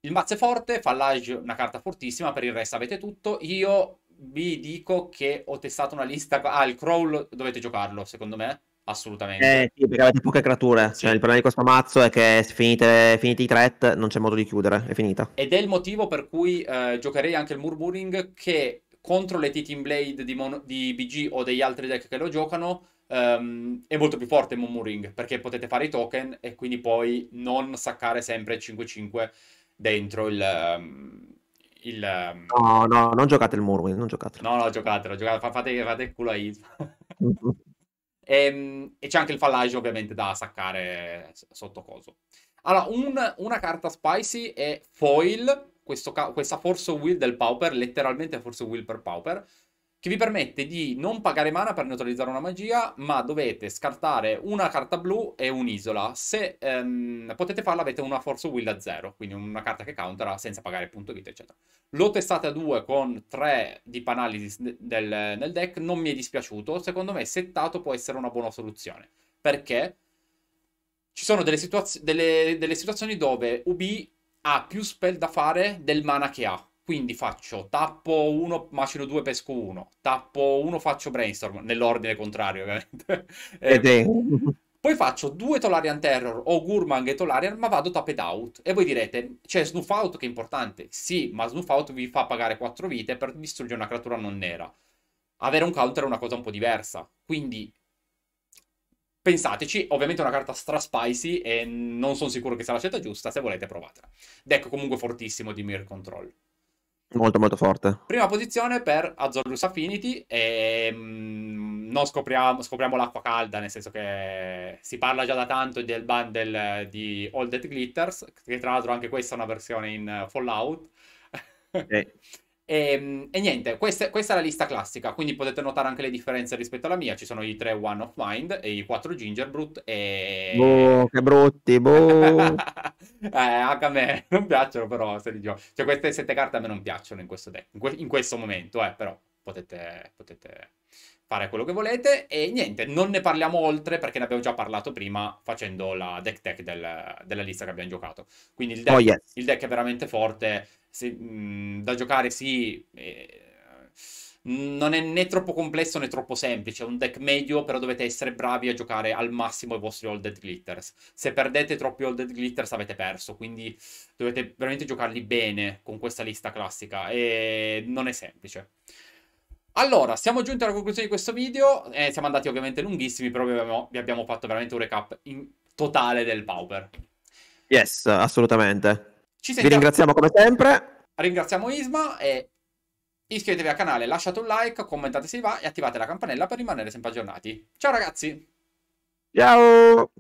Il mazzo è forte, Fallage una carta fortissima, per il resto avete tutto. Io vi dico che ho testato una lista... Ah, il Crawl dovete giocarlo, secondo me. Assolutamente. Eh sì, perché avete poche creature. Sì. Cioè, il problema di questo mazzo è che se finite, finite, i threat non c'è modo di chiudere, è finita. Ed è il motivo per cui eh, giocherei anche il Murmuring che contro le Titan Blade di, Mon- di, BG o degli altri deck che lo giocano um, è molto più forte il Murmuring perché potete fare i token e quindi poi non saccare sempre 5-5 dentro il... Ehm, il... Ehm, no, no, non giocate il muro, non giocatelo. No, no, giocatelo, giocatelo fate, fate il culo a Isma. Mm-hmm. e, ehm, e, c'è anche il fallage, ovviamente da saccare sotto coso. Allora, un, una carta spicy è Foil, questo, questa Force Will del Pauper, letteralmente Force Will per Pauper, che vi permette di non pagare mana per neutralizzare una magia, ma dovete scartare una carta blu e un'isola. Se ehm, potete farla avete una Force Will a 0, quindi una carta che countera senza pagare punto vita, eccetera. L'ho testata a 2 con 3 di Panalysis del, nel deck, non mi è dispiaciuto. Secondo me settato può essere una buona soluzione, perché ci sono delle, situaz- delle, delle situazioni dove UB ha più spell da fare del mana che ha quindi faccio tappo 1, macino 2, pesco 1. Tappo 1, faccio brainstorm, nell'ordine contrario ovviamente. Ed è... Eh, poi faccio due Tolarian Terror o Gurmang e Tolarian, ma vado tapped out. E voi direte, c'è Snuff Out che è importante. Sì, ma Snuff Out vi fa pagare 4 vite per distruggere una creatura non nera. Avere un counter è una cosa un po' diversa. Quindi, pensateci. Ovviamente è una carta stra spicy e non sono sicuro che sia la scelta giusta. Se volete provatela. Deck ecco comunque fortissimo di Mirror Control. Molto molto forte. Prima posizione per Azorus Affinity e mh, mm, non scopriamo, scopriamo, l'acqua calda, nel senso che si parla già da tanto del bundle di All That Glitters, che tra l'altro anche questa è una versione in uh, Fallout. Okay. E, ehm, e niente, questa, questa, è la lista classica, quindi potete notare anche le differenze rispetto alla mia. Ci sono i tre One of Mind, e i quattro Gingerbrut e... Boh, che brutti, boh! eh, anche a me non piacciono però, se li gioco. Cioè queste sette carte a me non piacciono in questo deck, in, que- in questo momento, eh, però potete... potete fare quello che volete e niente, non ne parliamo oltre perché ne abbiamo già parlato prima facendo la deck tech del, della lista che abbiamo giocato. Quindi il deck, oh, yes. il deck è veramente forte, se, mh, mhmm, da giocare sì, eh, non è né troppo complesso né troppo semplice, è un deck medio, però dovete essere bravi a giocare al massimo i vostri All Dead Glitters. Se perdete troppi All Dead Glitters avete perso, quindi dovete veramente giocarli bene con questa lista classica e non è semplice. Allora, siamo giunti alla conclusione di questo video, eh, siamo andati ovviamente lunghissimi, però vi abbiamo, vi abbiamo fatto veramente un recap in totale del Pauper. Yes, assolutamente. Ci sentiamo. Vi ringraziamo come sempre. Ringraziamo Isma e iscrivetevi al canale, lasciate un like, commentate se vi va e attivate la campanella per rimanere sempre aggiornati. Ciao ragazzi! Ciao!